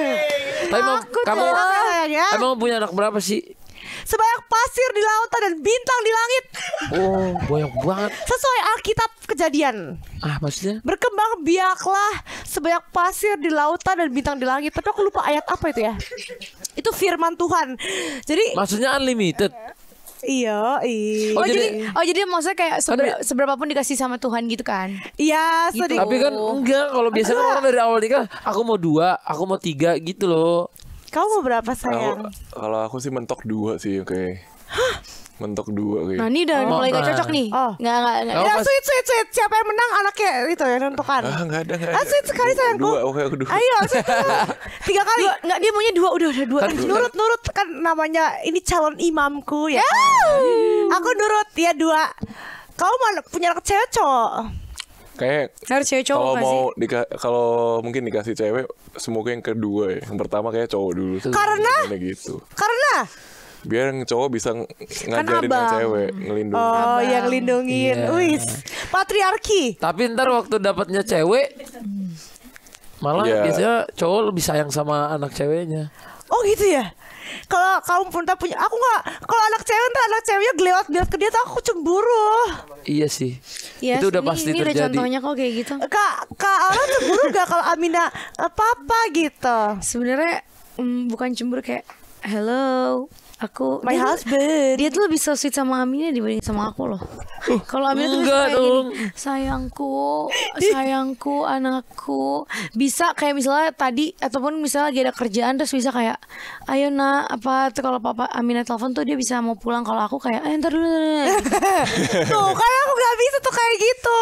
[LAUGHS] Tapi mau, kamu, ya. emang punya anak berapa sih? sebanyak pasir di lautan dan bintang di langit. Oh, banyak banget. Sesuai Alkitab kejadian. Ah, maksudnya? Berkembang biaklah sebanyak pasir di lautan dan bintang di langit. Tapi aku lupa ayat apa itu ya. Itu firman Tuhan. Jadi Maksudnya unlimited. Iya, iya. Oh, oh jadi, oh jadi maksudnya kayak kan seber, ada, seberapa pun dikasih sama Tuhan gitu kan? Iya, gitu. Tapi kan enggak kalau biasanya orang dari awal nikah aku mau dua, aku mau tiga gitu loh. Kamu berapa sayang? Kalau aku sih mentok dua sih, oke. Okay. mentok dua kayak. Nah ini udah oh, mulai gak cocok nih. Oh, nggak nggak. nggak. Ya, sweet sweet sweet. Siapa yang menang anaknya itu ya nentukan. Ah nggak ada nggak. Ah, ada. Ah sweet sekali sayangku. Dua, oke aku dua. Ayo sweet [LAUGHS] tiga kali. Dua, nggak dia maunya dua udah udah dua. Kan, nurut nurut kan namanya ini calon imamku ya. Oh. Aku nurut ya dua. Kau mana punya anak cewek cowok? Kayak harus cewek cowok kalau mau dika- kalau mungkin dikasih cewek semoga yang kedua ya. Yang pertama kayak cowok dulu. Karena gitu. Karena biar yang cowok bisa ngajarin kan yang cewek ngelindungin. Oh, abang. yang lindungin. Yeah. Wis. Patriarki. Tapi ntar waktu dapatnya cewek malah yeah. biasanya cowok lebih sayang sama anak ceweknya. Oh gitu ya? kalau kamu pun tak punya aku nggak kalau anak cewek tuh anak ceweknya gelewat gelewat ke dia tuh aku cemburu iya sih Iya. itu udah ini, pasti ini terjadi udah contohnya kok kayak gitu kak kak orang cemburu gak kalau Amina eh, apa apa gitu sebenarnya mm, bukan cemburu kayak hello aku my dia husband dia tuh lebih so sweet sama Aminnya dibanding sama aku loh kalau Amin tuh enggak dong gini, sayangku sayangku anakku bisa kayak misalnya tadi ataupun misalnya lagi ada kerjaan terus bisa kayak ayo nak apa tuh kalau papa Amina telepon tuh dia bisa mau pulang kalau aku kayak ayo ntar dulu [LAUGHS] tuh kan aku gak bisa tuh kayak gitu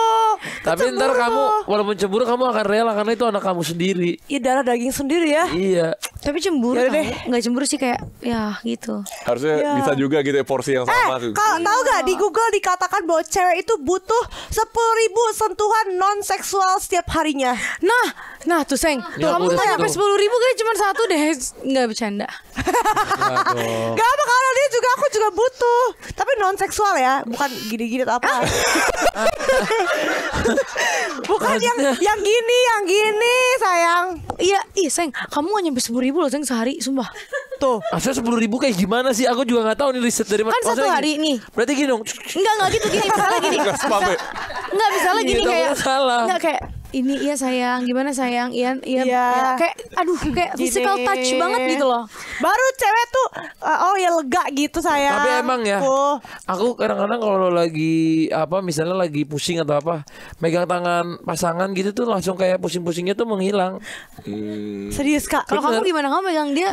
tapi cemburu ntar kamu walaupun cemburu kamu akan rela karena itu anak kamu sendiri iya darah daging sendiri ya iya tapi cemburu Yaudah deh nggak cemburu sih kayak ya gitu Harusnya yeah. bisa juga gitu ya porsi yang sama. Eh, kalau tahu gak di Google dikatakan bahwa cewek itu butuh sepuluh ribu sentuhan non seksual setiap harinya. Nah, nah tuh seng, ya, kamu tuh sampai sepuluh ribu kayak cuma satu deh, nggak bercanda. [LAUGHS] gak apa kalau dia juga aku juga butuh, tapi non seksual ya, bukan gini-gini apa. [LAUGHS] bukan yang yang gini, yang gini sayang. Iya, iya seng, kamu gak nyampe sepuluh ribu loh seng sehari, sumpah. Tuh. Gitu. Asal sepuluh ribu kayak gimana sih? Aku juga nggak tahu nih riset dari kan mana. Kan satu hari gini. nih. Berarti gini dong. Enggak enggak gitu gini misalnya gini. Enggak Enggak misalnya iya, gini kayak. Enggak kayak ini iya sayang gimana sayang ian iya yeah. ya, iya. kayak aduh kayak Gini. physical touch banget gitu loh baru cewek tuh uh, oh ya lega gitu sayang tapi emang ya oh. aku kadang-kadang kalau lagi apa misalnya lagi pusing atau apa megang tangan pasangan gitu tuh langsung kayak pusing-pusingnya tuh menghilang hmm. serius kak kalau kamu gimana kamu megang dia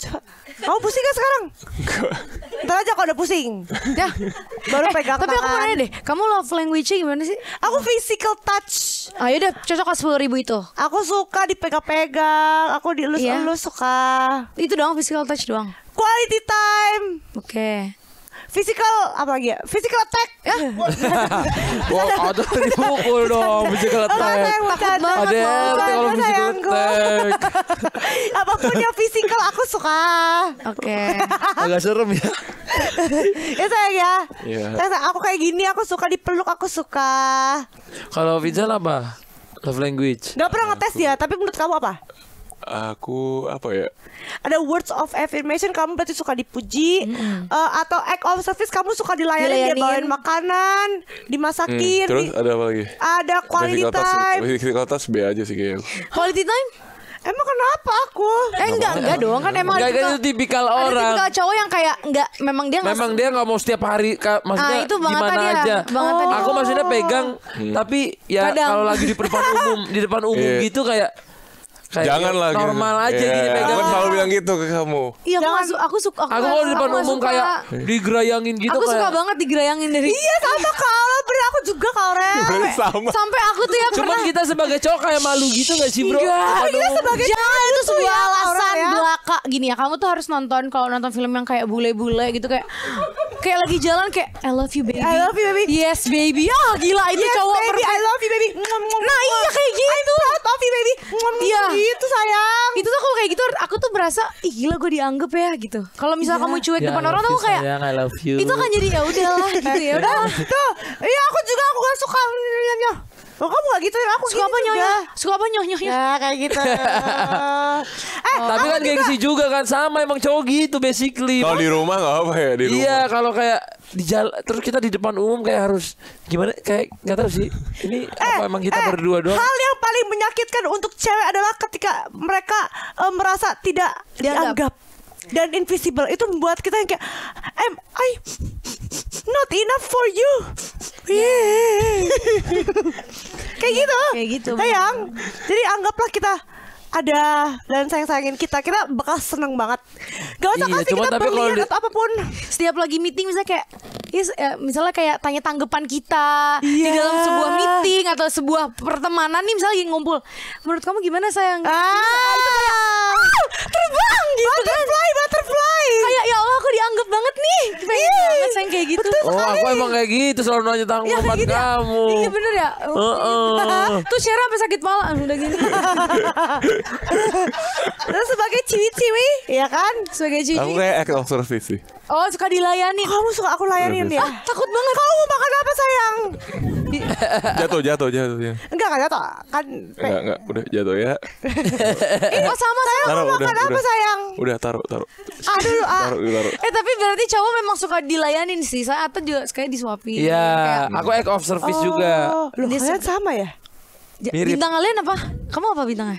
[LAUGHS] Kamu oh, pusing gak sekarang? Ntar aja kalau udah pusing Ya Baru eh, pegang Tapi tangan. aku mau nanya deh Kamu love language gimana sih? Aku physical touch Ayo deh ya cocok ke 10 ribu itu Aku suka dipegang-pegang Aku dielus-elus yeah. suka Itu doang physical touch doang Quality time Oke okay physical apa lagi ya? Physical attack. Ya? [LAUGHS] Wah, ada dipukul dong physical attack. ada kalau physical attack. [LAUGHS] Apapun yang physical aku suka. Oke. Okay. [LAUGHS] Agak serem ya. ya saya ya. Yeah. Sayang, aku kayak gini aku suka dipeluk aku suka. Kalau Vijal apa? Love language. Gak pernah ngetes ya, tapi menurut kamu apa? aku apa ya ada words of affirmation kamu berarti suka dipuji hmm. uh, atau act of service kamu suka dilayani dia bawain makanan dimasakin hmm, terus di, ada apa lagi ada quality time physical B aja sih kayaknya quality time Emang kenapa aku? Eh enggak, enggak dong kan emang enggak, ada tipikal orang. Ada tipikal cowok yang kayak enggak memang dia enggak Memang dia enggak mau setiap hari ah, maksudnya ah, itu gimana dia, ya. aja. Banget oh. Aku maksudnya pegang hmm. tapi ya kalau lagi di depan umum, di depan umum yeah. gitu kayak Kayak Jangan lagi gitu. normal gitu. aja yeah. gini pegang. Aku selalu bilang gitu ke kamu. Iya, aku, aku, aku suka aku, aku kalau di depan umum kayak digerayangin gitu Aku kayak. suka banget digerayangin dari Iya, sama kalau Bre, aku juga kalau iya, [LAUGHS] Sama. sampai aku tuh ya Cuman pernah. kita sebagai cowok kayak malu gitu gak sih, Bro? Kita iya, sebagai Jangan itu sebuah ya, alasan ya. belaka gini ya. Kamu tuh harus nonton kalau nonton film yang kayak bule-bule gitu kayak kayak lagi jalan kayak I love you baby. I love you baby. Yes baby. Ah oh, gila itu yes, cowok baby, perfect. I love you baby. Nah, iya kayak gitu. I love you baby. Iya gitu sayang itu tuh kalau kayak gitu aku tuh berasa Ih, gila gue dianggap ya gitu kalau misal yeah. kamu cuek yeah, depan orang tuh kayak sayang, itu kan jadi ya udahlah gitu ya udah tuh iya aku juga aku gak suka Lo oh, kamu gak gitu ya aku suka apa nyonya? Suka apa nyonya? Ya kayak gitu. [LAUGHS] eh, oh. tapi kan juga. gengsi juga kan sama emang cowok gitu basically. Kalau di rumah gak apa ya di iya, rumah. Iya kalau kayak di jalan terus kita di depan umum kayak harus gimana kayak nggak tahu sih ini eh, apa emang kita eh, berdua doang hal yang paling menyakitkan untuk cewek adalah ketika mereka e, merasa tidak dianggap, dan invisible itu membuat kita yang kayak em I not enough for you. [LAUGHS] kayak gitu. Kayak gitu. Sayang. Jadi anggaplah kita ada dan sayang-sayangin kita kita bakal seneng banget gak usah iya, kasih kita tapi apapun setiap lagi meeting bisa kayak ya, misalnya kayak tanya tanggapan kita yeah. di iya. dalam sebuah meeting atau sebuah pertemanan nih misalnya ngumpul. Menurut kamu gimana sayang? Ah, ah itu kayak, ah, terbang gitu kan. butterfly, kan? butterfly. Kayak ya Allah aku dianggap banget nih. Pengen yeah. banget sayang kayak gitu. Betul oh, aku emang kayak gitu selalu nanya tanggapan iya, gitu ya, gitu kamu. Ya. bener ya. Uh -uh. [LAUGHS] Tuh share sampai sakit malah? Ah, udah gini. [LAUGHS] Terus sebagai ciwi-ciwi, ya kan? Sebagai ciwi. Aku kayak act of service sih. Oh suka dilayani. Kamu suka aku layanin iya, ya? Ah, takut banget. Kamu mau makan apa sayang? jatuh jatuh jatuh ya. Enggak kan jatuh kan. Enggak enggak udah jatuh ya. eh, [LAUGHS] oh sama saya taruh, mau makan udah, apa sayang? Udah taruh taruh. Aduh ah. Taruh, taruh. Eh tapi berarti cowok memang suka dilayanin sih. Saya atau juga sekali disuapin. Iya. Aku act of service oh, juga. Loh kalian sama ya? Mirip. Bintang kalian apa? Kamu apa bintangnya?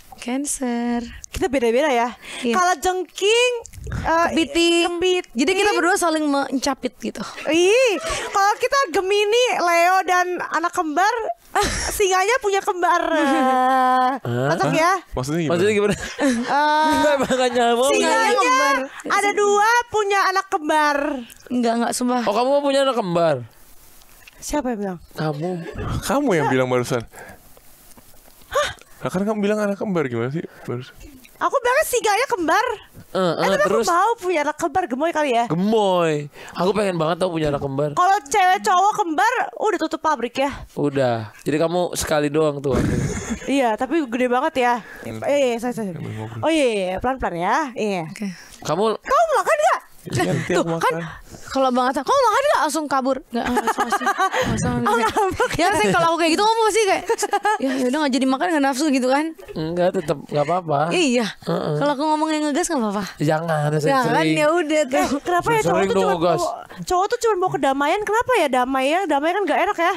Cancer. Kita beda-beda ya. Iya. Kalau jengking uh, kepiting. kepiting. Jadi kita berdua saling mencapit gitu. Ih, kalau kita Gemini, Leo dan anak kembar [LAUGHS] singanya punya kembar. Eh, Cocok eh. ya? Maksudnya gimana? Maksudnya gimana? uh, singanya ada dua punya anak kembar. Enggak, enggak sumpah. Oh, kamu punya anak kembar? Siapa yang bilang? Kamu. Kamu yang bilang barusan. Hah? Nah, kan kamu bilang anak kembar gimana sih? Baru... Aku bilang sih gaya kembar. Uh, uh, terus, aku mau punya anak kembar gemoy kali ya. Gemoy. Aku pengen banget tau punya anak kembar. Kalau cewek cowok kembar udah tutup pabrik ya. Udah. Jadi kamu sekali doang tuh. [LAUGHS] iya, tapi gede banget ya. Iya, eh, saya, iya, saya. Oh iya, iya, pelan-pelan ya. Iya. Okay. Kamu Kamu Tuh makan. kan kalau banget Hasan, kok makan gak langsung kabur? Gak, langsung masih, Ya sih kalau aku kayak gitu kamu sih kayak ya, ya udah gak jadi makan gak nafsu gitu kan? Enggak, tetap gak apa-apa. Iya. Uh-uh. Kalau aku ngomong yang ngegas gak apa-apa. Jangan, Jangan ya udah tuh. Eh, kenapa ya cowok tuh cuma mau, cowok tuh cuma mau kedamaian, kenapa ya damai ya? Damai kan gak enak ya.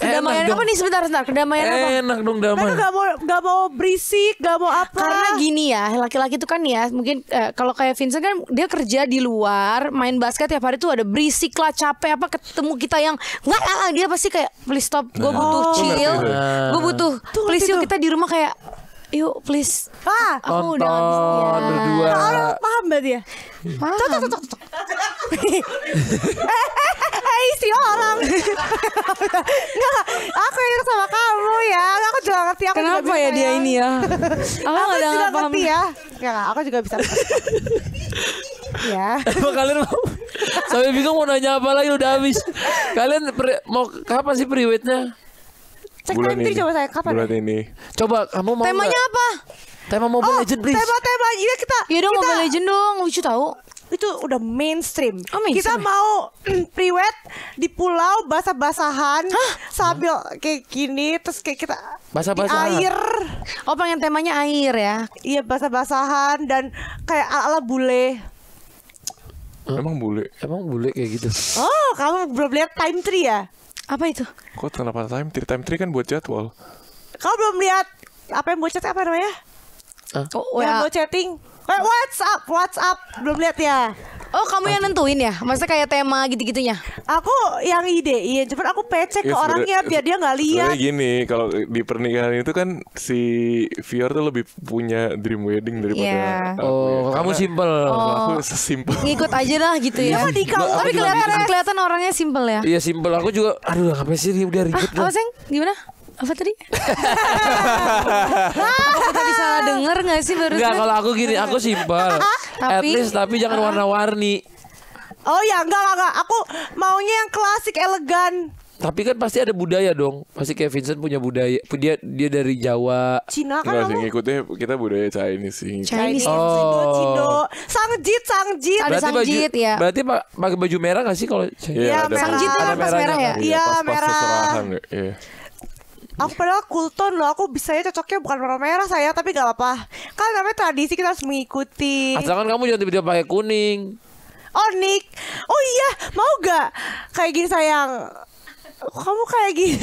Kedamaian apa nih sebentar sebentar, kedamaian apa? Enak dong damai. Mereka gak mau gak mau berisik, gak mau apa. Karena gini ya, laki-laki tuh kan ya, mungkin eh, kalau kayak Vincent kan dia kerja di luar luar main basket tiap hari tuh ada berisik lah capek apa ketemu kita yang nggak ah, ah, dia pasti kayak please stop gue nah. butuh oh, chill gue butuh tuh, please yuk kita di rumah kayak yuk please ah aku udah habis ya. berdua kalau paham berarti ya paham tok tok hehehe isi orang Enggak Aku ini sama kamu ya Aku juga ngerti aku Kenapa juga ya dia ya? ini ya [LAUGHS] Aku, aku juga ngerti ya Enggak aku juga bisa [LAUGHS] ya. Emang [LAUGHS] kalian mau sampai bingung mau nanya apa lagi udah habis. Kalian mau kapan sih priwetnya? Cek bulan nanti ini. coba saya kapan? Bulan ya? ini. Coba kamu mau Temanya gak? apa? Tema Mobile oh, Legend please. Tema-tema iya kita. Iya dong kita... Mobile Legend dong, lucu tahu. Itu udah mainstream. Oh, mainstream. Kita mau mm, priwet di pulau basah-basahan sambil kayak gini terus kayak kita basah-basahan. Air. Oh, pengen temanya air ya. Iya, basah-basahan dan kayak ala-ala bule. Hmm. Emang bule? Emang bule kayak gitu. Oh, kamu belum lihat time tree ya? Apa itu? Kok kenapa time tree? Time tree kan buat jadwal. Kamu belum lihat apa yang buat chat apa namanya? Oh, yang ya. buat chatting. WhatsApp, WhatsApp belum lihat ya? Oh kamu yang nentuin ya? Maksudnya kayak tema gitu-gitunya? Aku yang ide, iya. cuman aku pecek ke iya, orangnya biar dia nggak lihat. gini, kalau di pernikahan itu kan si Fior tuh lebih punya dream wedding daripada yeah. aku. Oh, ya. kamu simpel. Oh. Aku [LAUGHS] sesimpel. Ngikut aja lah gitu ya. Iya, kamu. Tapi kelihatan kelihatan orangnya simpel ya. Iya simpel. Aku juga aduh apa sih udah ribet. Ah, apa sih? Gimana? apa tadi? [LAUGHS] aku tadi salah denger gak sih barusan? Enggak, kalau aku gini, aku simpel. [LAUGHS] tapi, At least tapi jangan warna-warni. Oh ya, enggak, enggak, Aku maunya yang klasik, elegan. Tapi kan pasti ada budaya dong. Pasti kayak Vincent punya budaya. Dia dia dari Jawa. Cina kan Enggak ngikutnya kita budaya Chinese sih. Chinese, oh. Cino, Cindo. Sangjit, Sangjit. Ada berarti Sangjit baju, ya. Berarti pakai baju merah gak sih kalau Chinese? Iya, iya merah. Sangjit itu merah, merah ya? ya? Iya, iya merah. Pas, Aku padahal kulton loh, aku bisanya cocoknya bukan warna merah saya, tapi gak apa-apa. Kan namanya tradisi kita harus mengikuti. Asalkan kamu jangan tiba-tiba pakai kuning. Oh Nick, oh iya mau gak kayak gini sayang kamu kayak gini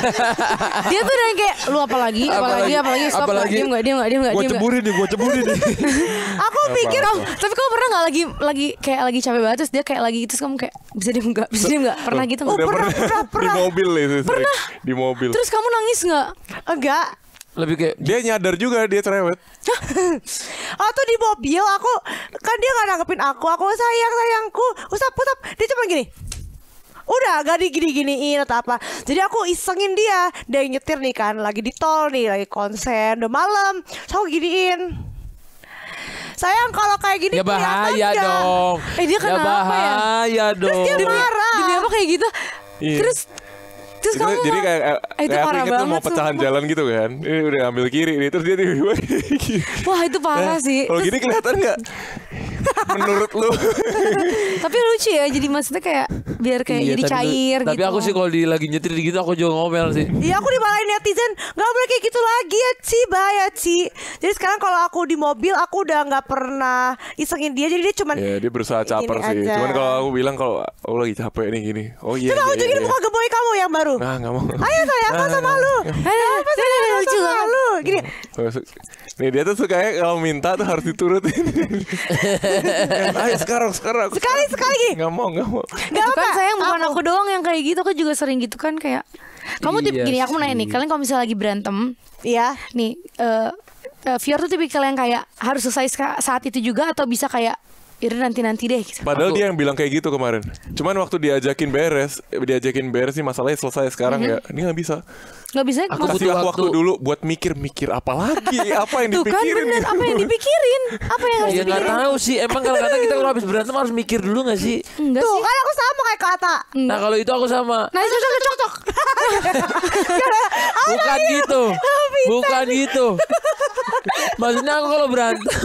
[LAUGHS] dia tuh udah kayak lu apalagi apalagi apalagi stop apalagi, diem gak diem gak diem gak gue ceburin nih gue ceburin nih [LAUGHS] aku pikir om oh, tapi kamu pernah gak lagi lagi kayak lagi capek banget terus dia kayak lagi gitu, terus kamu kayak bisa diem gak bisa diem gak pernah gitu gak? Oh, pernah, pernah, pernah, [LAUGHS] di mobil nih pernah di mobil terus kamu nangis gak enggak lebih kayak dia nyadar juga dia cerewet atau di mobil aku kan dia nggak nanggepin aku aku sayang sayangku usap usap dia cuma gini udah gak digini-giniin atau apa jadi aku isengin dia dia nyetir nih kan lagi di tol nih lagi konser udah malam so aku giniin sayang kalau kayak gini ya bahaya dong eh dia kan ya bahaya ya? dong terus dia marah dia apa kayak gitu iya. terus terus itu, kamu jadi kayak, eh, itu kayak parah banget mau pecahan sumpah. jalan gitu kan ini udah ambil kiri nih terus dia tiba-tiba [LAUGHS] wah itu parah nah, sih kalau gini kelihatan nggak [LAUGHS] menurut lu tapi lucu ya jadi maksudnya kayak biar kayak iya, jadi cair tapi gitu. Tapi aku sih kalau di lagi nyetir gitu aku juga ngomel sih. Iya aku dimarahin netizen, nggak boleh kayak gitu lagi ya Ci, bahaya Ci. Jadi sekarang kalau aku di mobil aku udah nggak pernah isengin dia, jadi dia cuma Iya, dia berusaha caper sih. Aja. Cuman kalau aku bilang kalau aku oh, lagi capek nih gini. Oh iya. Coba iya, aku iya, iya. muka gemoy kamu yang baru. Nah, nggak mau. Ayo sayang, nah, aku nah, sama nah. lu. Ayo, apa sayang lucu sama lu. Gini. Nih dia tuh ya kalau minta tuh harus diturutin. [LAUGHS] Ayo sekarang, sekarang. Sekali sekali Gak mau, gak mau. Gak apa Bukan sayang, bukan aku. aku doang yang kayak gitu. Aku juga sering gitu kan kayak kamu iya gini, aku nanya nih, kalian kalau misalnya lagi berantem, ya, nih, uh, eh, uh, eh, Fior tuh tipe kalian kayak harus selesai saat itu juga atau bisa kayak Yaudah nanti-nanti deh gitu. Padahal aku. dia yang bilang kayak gitu kemarin Cuman waktu diajakin beres eh, Diajakin beres nih masalahnya selesai sekarang mm -hmm. ya Ini gak bisa Gak bisa aku kasih waktu, waktu dulu buat mikir-mikir apa lagi [LAUGHS] apa yang Tuh kan bener, apa yang dipikirin apa yang harus ya, dipikirin gak tahu sih emang kalau kata kita kalau habis berantem harus mikir dulu gak sih Enggak Tuh, sih. kan aku sama kayak kata nah kalau itu aku sama nah itu cocok cocok [LAUGHS] bukan gitu bukan gitu maksudnya aku kalau berantem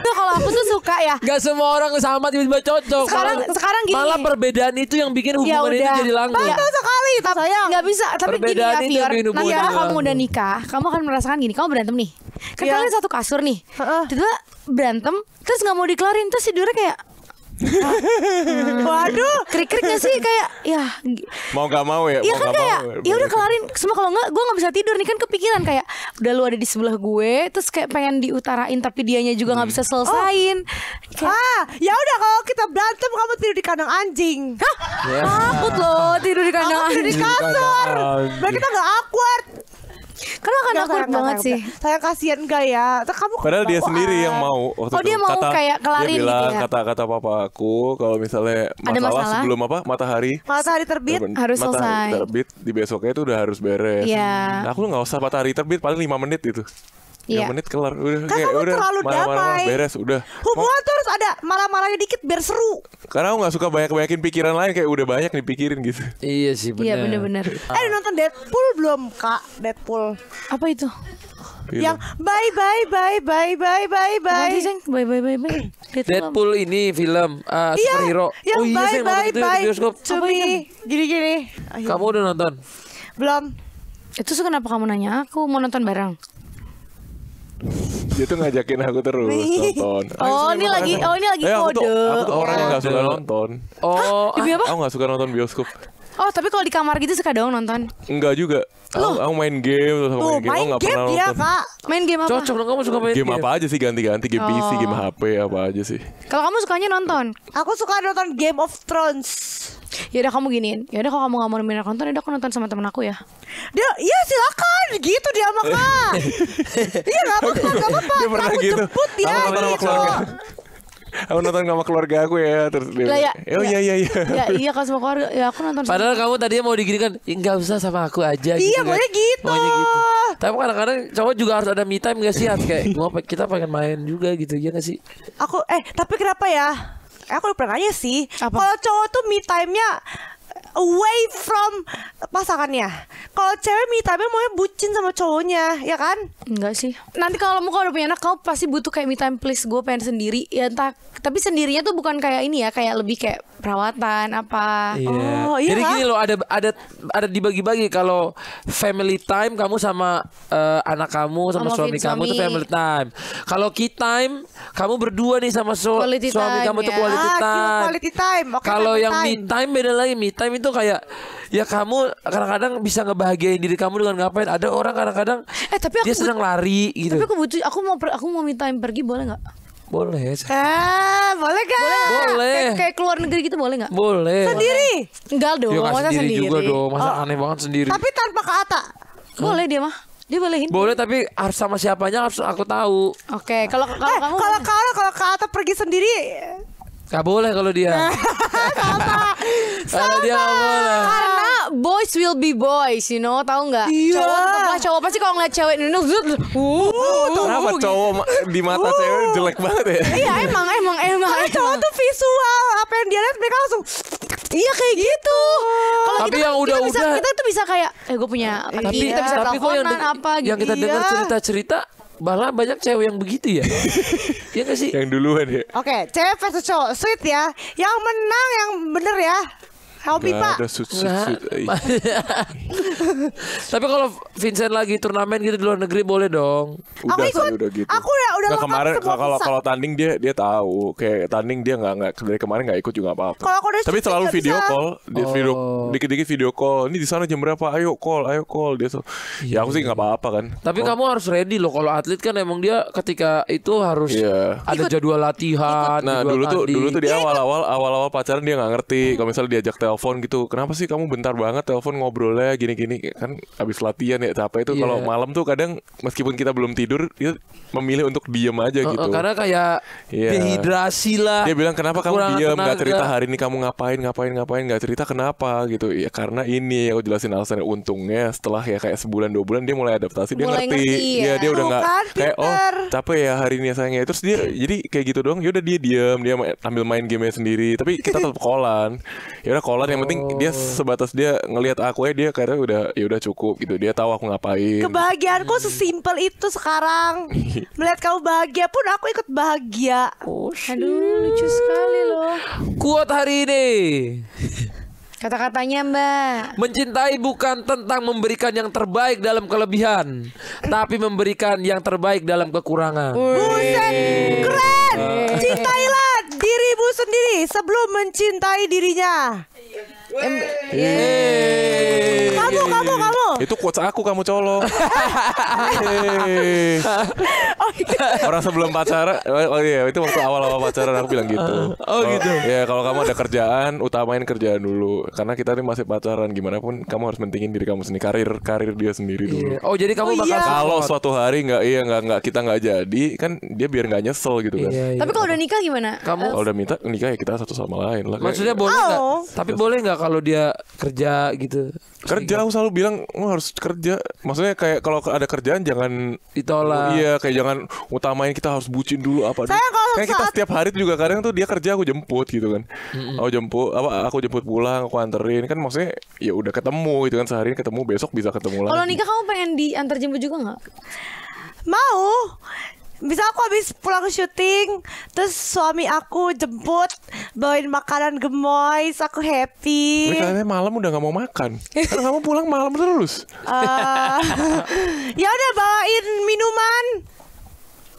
Tuh kalau aku tuh suka ya. Gak semua orang sama tiba-tiba cocok. Sekarang malah, sekarang gini. Malah perbedaan itu yang bikin hubungan ya udah. itu jadi langgung Betul sekali, tapi sayang. Gak bisa. Tapi perbedaan gini, itu Iya, nanti kalau kamu udah nikah kamu akan merasakan gini kamu berantem nih kan yeah. kalian satu kasur nih tiba-tiba berantem terus nggak mau dikelarin terus tidurnya kayak [LAUGHS] Waduh, krik kriknya sih kayak ya mau gak mau ya? Iya kan kayak ya, ya udah kelarin semua kalau nggak gue nggak bisa tidur nih kan kepikiran kayak udah lu ada di sebelah gue terus kayak pengen diutarain tapi dianya juga nggak hmm. bisa selesain. Oh. Kayak, ah, ya udah kalau kita berantem kamu tidur di kandang anjing. Hah? Yeah. Takut loh tidur di kandang aku anjing. Tidur di kasur. Berarti kita nggak awkward. Karena kan awkward banget sih. Saya kasihan enggak ya? Kamu Padahal dia sendiri yang mau waktu Oh, dia mau kayak kelarin dia gitu ya. Kata-kata papa aku kalau misalnya masalah, Ada masalah sebelum apa? Matahari. Matahari terbit harus selesai. Matahari terbit di besoknya itu udah harus beres. Iya. Nah, aku nggak usah matahari terbit paling lima menit itu. Yeah. Iya. menit kelar udah Kan kayak, kamu udah, terlalu malam, damai. Malam, beres udah. Hubungan tuh harus ada malam-malamnya dikit biar seru. Karena aku nggak suka banyak-banyakin pikiran lain kayak udah banyak dipikirin gitu. Iya sih iya, benar. Iya benar-benar. Ah. eh nonton Deadpool belum Kak? Deadpool. Apa itu? Film. Iya. Yang bye bye bye bye bye bye bye. Nanti bye bye bye bye. Deadpool, [COUGHS] Deadpool ini film uh, superhero. Iya, oh iya bye, sing nonton itu di bioskop. cumi Gini gini. Kamu udah nonton? Belum. Itu kenapa kamu nanya aku mau nonton bareng? dia tuh ngajakin aku terus nonton. Oh, ini lagi oh ini lagi eh, kode. Aku tuh, orang yang gak suka nonton. Oh, ah. aku gak suka nonton bioskop. Oh tapi kalau di kamar gitu suka dong nonton? Enggak juga. Loh. Aku, main game main game. Main oh, game, game ya, nonton. kak. Main game apa? Cocok dong kamu suka main game. Game apa aja sih ganti-ganti game oh. PC, game HP apa aja sih? Kalau kamu sukanya nonton? Aku suka nonton Game of Thrones. Ya udah kamu giniin. Ya udah kalau kamu gak mau nemenin nonton, ya udah aku nonton sama temen aku ya. Dia, iya silakan. Gitu dia sama [LAUGHS] Iya gak apa-apa, gak apa-apa. Dia kamu gitu. jemput dia. gitu aku nonton sama keluarga aku ya terus dia ya, oh ya, iya iya iya ya, iya, iya kalau sama keluarga ya aku nonton padahal sama. kamu tadinya mau digini kan nggak usah sama aku aja iya gitu, kan. gitu gitu tapi kadang-kadang cowok juga harus ada me time gak sih harus kayak kita pengen main juga gitu ya gak sih aku eh tapi kenapa ya eh, aku udah pernah nanya sih kalau cowok tuh me time-nya away from pasangannya. Kalau cewek me time maunya bucin sama cowoknya, ya kan? Enggak sih. Nanti kalau mau kalau udah punya anak kau pasti butuh kayak me time please gue pengen sendiri ya entah tapi sendirinya tuh bukan kayak ini ya kayak lebih kayak perawatan apa. Yeah. Oh, iya. Jadi gini loh ada ada ada dibagi-bagi kalau family time kamu sama uh, anak kamu sama, suami, suami kamu itu family time. Kalau key time kamu berdua nih sama su quality suami time, kamu ya. tuh ah, quality time. Ah, time. Okay, kalau yang time. me time beda lagi. Me time itu kayak ya kamu kadang-kadang bisa ngebahagiain diri kamu dengan ngapain? Ada orang kadang-kadang eh tapi aku dia sedang lari gitu. Tapi aku butuh aku mau aku mau me time pergi boleh nggak? Boleh. Ah, boleh gak? Boleh. boleh. Kayak, kayak keluar negeri gitu boleh gak? Boleh. Sendiri? Enggak dong. Ya, masa sendiri, sendiri juga dong. Masa oh. aneh banget sendiri. Tapi tanpa ke Ata. Hmm? Boleh dia mah. Dia bolehin. Boleh tapi harus sama siapanya harus aku tahu. Oke, okay. kalau kalau eh, kamu kalau kalau kalau Ata pergi sendiri Gak boleh kalau dia. Sama. [LAUGHS] Sama. dia gak boleh. Karena boys will be boys, you know, tahu nggak? Iya. Cowok tetaplah cowok pasti kalau ngeliat cewek ini, uh, kenapa gitu. cowok di mata uh. cewek jelek banget ya? Iya emang emang emang. cowok tuh visual, apa yang dia lihat mereka langsung Iya kayak gitu. gitu. Kalau tapi kita, yang udah-udah kita, udah, bisa, kita tuh bisa kayak eh gue punya apa tapi, kita bisa tapi kok yang, apa gitu. yang gitu. kita dengar iya. cerita-cerita Malah banyak cewek yang begitu ya. [LAUGHS] Iya gak sih? Yang duluan ya. Oke, okay, cewek versus cowok. Sweet ya. Yang menang yang bener ya. Help Pak. Ada suit, nah. eh. Tapi kalau Vincent lagi turnamen gitu di luar negeri boleh dong. Udah aku ikut, udah gitu. Aku udah udah nah, kemarin kalau kalau tanding dia dia tahu kayak tanding dia nggak nggak dari kemarin nggak ikut juga apa-apa. Tapi selalu video bisa. call, dia oh. video dikit-dikit video call. Ini di sana jam berapa? Ayo call, ayo call dia tuh. Ya aku sih iya. nggak apa-apa kan. Tapi oh. kamu harus ready loh kalau atlet kan emang dia ketika itu harus yeah. ada ikut. jadwal latihan. Nah, dulu tanding. tuh dulu tuh di awal-awal awal-awal pacaran dia nggak ngerti kalau misalnya diajak telepon gitu kenapa sih kamu bentar banget telepon ngobrolnya gini-gini kan habis latihan ya capek itu yeah. kalau iya. malam tuh kadang meskipun kita belum tidur dia memilih untuk diem aja gitu uh, uh, karena kayak yeah. dehidrasi lah dia bilang kenapa kamu diem nggak cerita hari ini kamu ngapain ngapain ngapain nggak cerita kenapa gitu ya karena ini aku jelasin alasannya untungnya setelah ya kayak sebulan dua bulan dia mulai adaptasi dia mulai ngerti, ngerti iya, ya. ya dia udah oh nggak kan, kayak oh capek ya hari ini sayangnya terus dia jadi kayak gitu dong ya udah dia diem dia ambil main game sendiri tapi kita tetap kolan kan. ya udah controller yang penting dia oh. sebatas dia ngelihat aku ya dia karena udah ya udah cukup gitu dia tahu aku ngapain kebahagiaanku sesimpel itu sekarang [LAUGHS] melihat kamu bahagia pun aku ikut bahagia oh, aduh lucu sekali loh kuat hari ini Kata-katanya mbak Mencintai bukan tentang memberikan yang terbaik dalam kelebihan Tapi memberikan yang terbaik dalam kekurangan Buset, keren eh. Cinta sendiri sebelum mencintai dirinya. Iya. Kamu, kamu, kamu. Itu quotes aku kamu colok. [LAUGHS] Oh, gitu. Orang sebelum pacaran, oh, oh iya itu waktu awal-awal pacaran aku bilang gitu. Oh, oh gitu. Ya kalau kamu ada kerjaan, utamain kerjaan dulu. Karena kita ini masih pacaran, gimana pun kamu harus mentingin diri kamu sendiri, karir karir dia sendiri iya. dulu. Oh jadi kamu bakal iya. kalau suatu hari nggak iya nggak nggak kita nggak jadi kan dia biar nggak nyesel gitu kan. Iya, iya. Tapi kalau udah nikah gimana? Kamu kalau udah minta nikah ya kita satu sama lain lah. Maksudnya boleh nggak? Tapi boleh nggak kalau dia kerja gitu. Kerja aku selalu bilang oh, harus kerja. Maksudnya kayak kalau ada kerjaan jangan ditolak. iya, kayak jangan utamain kita harus bucin dulu apa dulu. Kayak kita setiap hari juga kadang tuh dia kerja aku jemput gitu kan. Mm-mm. Aku jemput apa aku jemput pulang, aku anterin kan maksudnya ya udah ketemu gitu kan sehari ketemu besok bisa ketemu lagi. Kalau nikah kamu pengen diantar jemput juga nggak? Mau bisa aku habis pulang syuting terus suami aku jemput bawain makanan gemoy aku happy kalian malam udah nggak mau makan karena kamu pulang malam terus uh, [LAUGHS] ya udah bawain minuman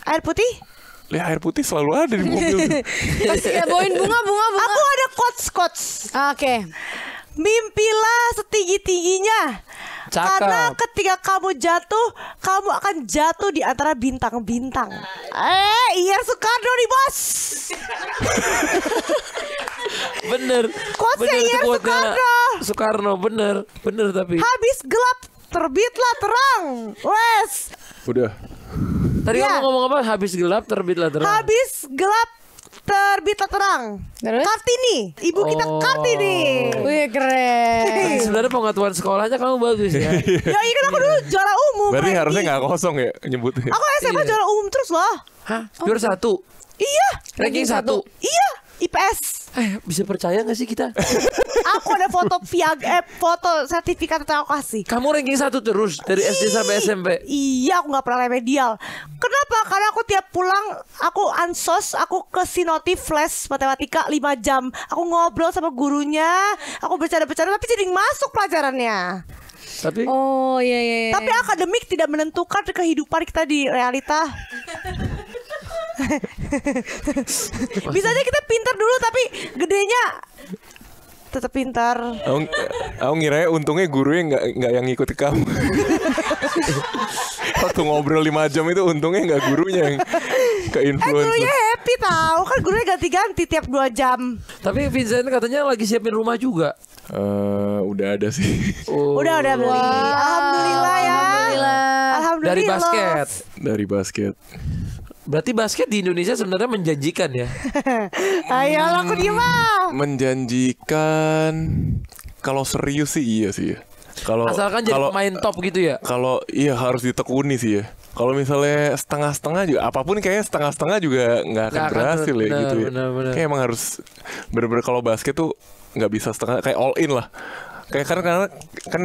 air putih Lihat ya, air putih selalu ada di mobil. Pasti ya bawain bunga, bunga, Aku ada kots kots ah, Oke. Okay mimpilah setinggi-tingginya. Karena ketika kamu jatuh, kamu akan jatuh di antara bintang-bintang. Eh, iya Soekarno nih bos. [LAUGHS] bener. Kok bener Soekarno. Soekarno bener, bener tapi. Habis gelap terbitlah terang. Wes. Udah. Tadi ya. kamu iya. ngomong apa? Habis gelap terbitlah terang. Habis gelap terbitlah terang. Terus? Kartini, ibu kita oh. Kartini. Wih keren. Sebenarnya pengetahuan sekolahnya kamu bagus ya. [LAUGHS] ya iya kan aku dulu juara umum. Berarti harusnya nggak kosong ya nyebutnya. Aku SMA iya. juara umum terus loh. Hah? Juara oh. satu. Iya. Ranking satu. Iya. IPS. Eh, bisa percaya gak sih kita? [LAUGHS] aku ada foto piag eh, foto sertifikat tentang aku kasih. Kamu ranking satu terus dari SD sampai SMP. Iya, aku nggak pernah remedial. Kenapa? Karena aku tiap pulang aku ansos, aku ke Sinoti flash matematika 5 jam. Aku ngobrol sama gurunya, aku bercanda-bercanda tapi jadi masuk pelajarannya. Tapi Oh iya iya. iya. Tapi akademik tidak menentukan kehidupan kita di realita. [LAUGHS] [LAUGHS] Bisa aja kita pintar dulu tapi gedenya tetap pintar. Aku, aku ngira untungnya guru yang nggak nggak yang ngikut kamu. [LAUGHS] Waktu ngobrol lima jam itu untungnya nggak gurunya yang ke influencer. Eh gurunya happy tau kan gurunya ganti-ganti tiap dua jam. Tapi Vincent katanya lagi siapin rumah juga. Uh, udah ada sih. Oh. Udah udah beli. Alhamdulillah ya. Alhamdulillah. Alhamdulillah. Dari basket. Dari basket. Berarti basket di Indonesia sebenarnya menjanjikan ya? [LAUGHS] Ayo aku diem Menjanjikan kalau serius sih iya sih ya. Kalau asalkan jadi kalau, pemain top gitu ya. Kalau iya harus ditekuni sih ya. Kalau misalnya setengah-setengah juga apapun kayaknya setengah-setengah juga nggak akan, akan berhasil ya bener, ya gitu ya. Bener, bener. Kayak emang harus bener-bener kalau basket tuh nggak bisa setengah kayak all in lah. Kayak karena, karena kan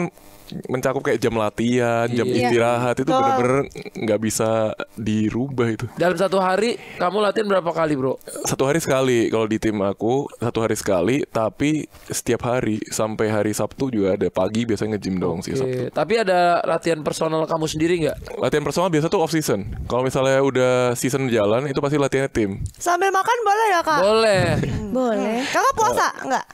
mencakup kayak jam latihan, jam iya. istirahat itu bener-bener nggak bisa dirubah itu. Dalam satu hari kamu latihan berapa kali, Bro? Satu hari sekali kalau di tim aku, satu hari sekali, tapi setiap hari sampai hari Sabtu juga ada pagi biasanya nge okay. dong sih Sabtu. Tapi ada latihan personal kamu sendiri nggak? Latihan personal biasa tuh off season. Kalau misalnya udah season jalan itu pasti latihannya tim. Sambil makan boleh ya, Kak? Boleh. Hmm. boleh. Kakak puasa oh. nggak?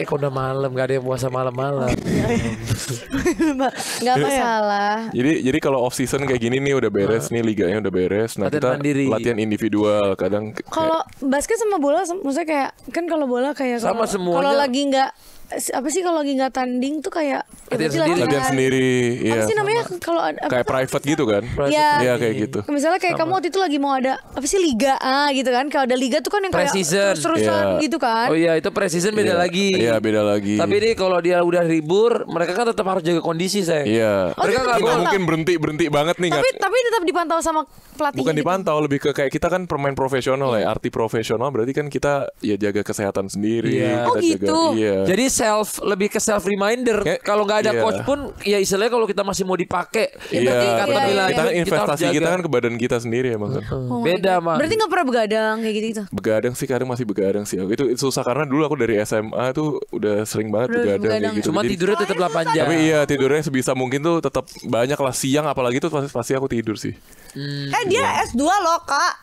Eh, kok udah malam, nggak ada yang puasa malam-malam. [LAUGHS] nggak masalah. Jadi jadi kalau off season kayak gini nih udah beres ah. nih liganya udah beres. Nah latihan kita mandiri. latihan individual kadang. Kalau basket sama bola, maksudnya kayak kan kalau bola kayak sama kalo, Kalau lagi nggak apa sih kalau lagi nggak tanding tuh kayak ya latihan ya sendiri, latihan sendiri ya. apa iya. sih namanya kalau kayak private gitu kan ya, ya kayak gitu misalnya kayak Sama. kamu waktu itu lagi mau ada apa sih liga ah gitu kan kalau ada liga tuh kan yang kayak terus-terusan yeah. gitu kan oh iya itu precision beda yeah. lagi iya yeah, beda lagi tapi ini kalau dia udah libur mereka kan tetap harus jaga kondisi saya iya yeah. oh, mereka nggak mungkin berhenti berhenti banget nih tapi gak... tapi tetap dipantau sama pelatih bukan gitu. dipantau lebih ke kayak kita kan permain profesional ya iya. arti profesional berarti kan kita ya jaga kesehatan sendiri yeah. oh gitu jaga, iya. jadi self lebih ke self reminder. Kalau nggak ada yeah. coach pun ya istilahnya kalau kita masih mau dipakai yeah. yeah, yeah. kita kan investasi kita, kita kan ke badan kita sendiri emang kan. Oh Beda mah. Berarti nggak pernah begadang kayak gitu-gitu. Begadang sih kadang masih begadang sih. Itu, itu susah karena dulu aku dari SMA tuh udah sering banget Terus begadang, begadang. gitu. Cuma tidurnya tetap 8 jam. Tapi iya tidurnya sebisa mungkin tuh tetap banyak lah siang apalagi tuh pasti, pasti aku tidur sih. Hmm. Eh dia S2 loh, Kak.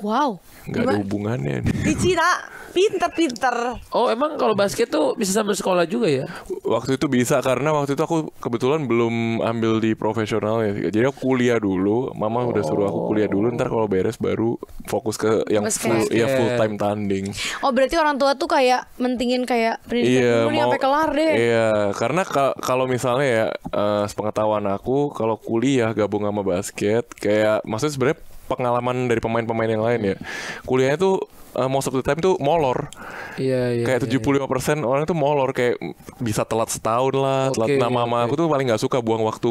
Wow nggak ada hubungannya Di Cina pinter-pinter. Oh emang kalau basket tuh bisa sambil sekolah juga ya? Waktu itu bisa karena waktu itu aku kebetulan belum ambil di profesional ya. Jadi aku kuliah dulu. Mama oh. udah suruh aku kuliah dulu. Ntar kalau beres baru fokus ke yang basket. full, ya full time tanding. Oh berarti orang tua tuh kayak mentingin kayak pendidikan iya, mau, sampai kelar deh. Iya karena ka kalau misalnya ya uh, sepengetahuan aku kalau kuliah gabung sama basket kayak maksudnya sebenarnya pengalaman dari pemain-pemain yang lain ya kuliahnya tuh uh, most of the time tuh molor. Iya, iya. Kayak iya, iya. tujuh puluh lima persen orang tuh molor kayak bisa telat setahun lah, okay, telat nama iya, mama okay. Iya. aku tuh paling nggak suka buang waktu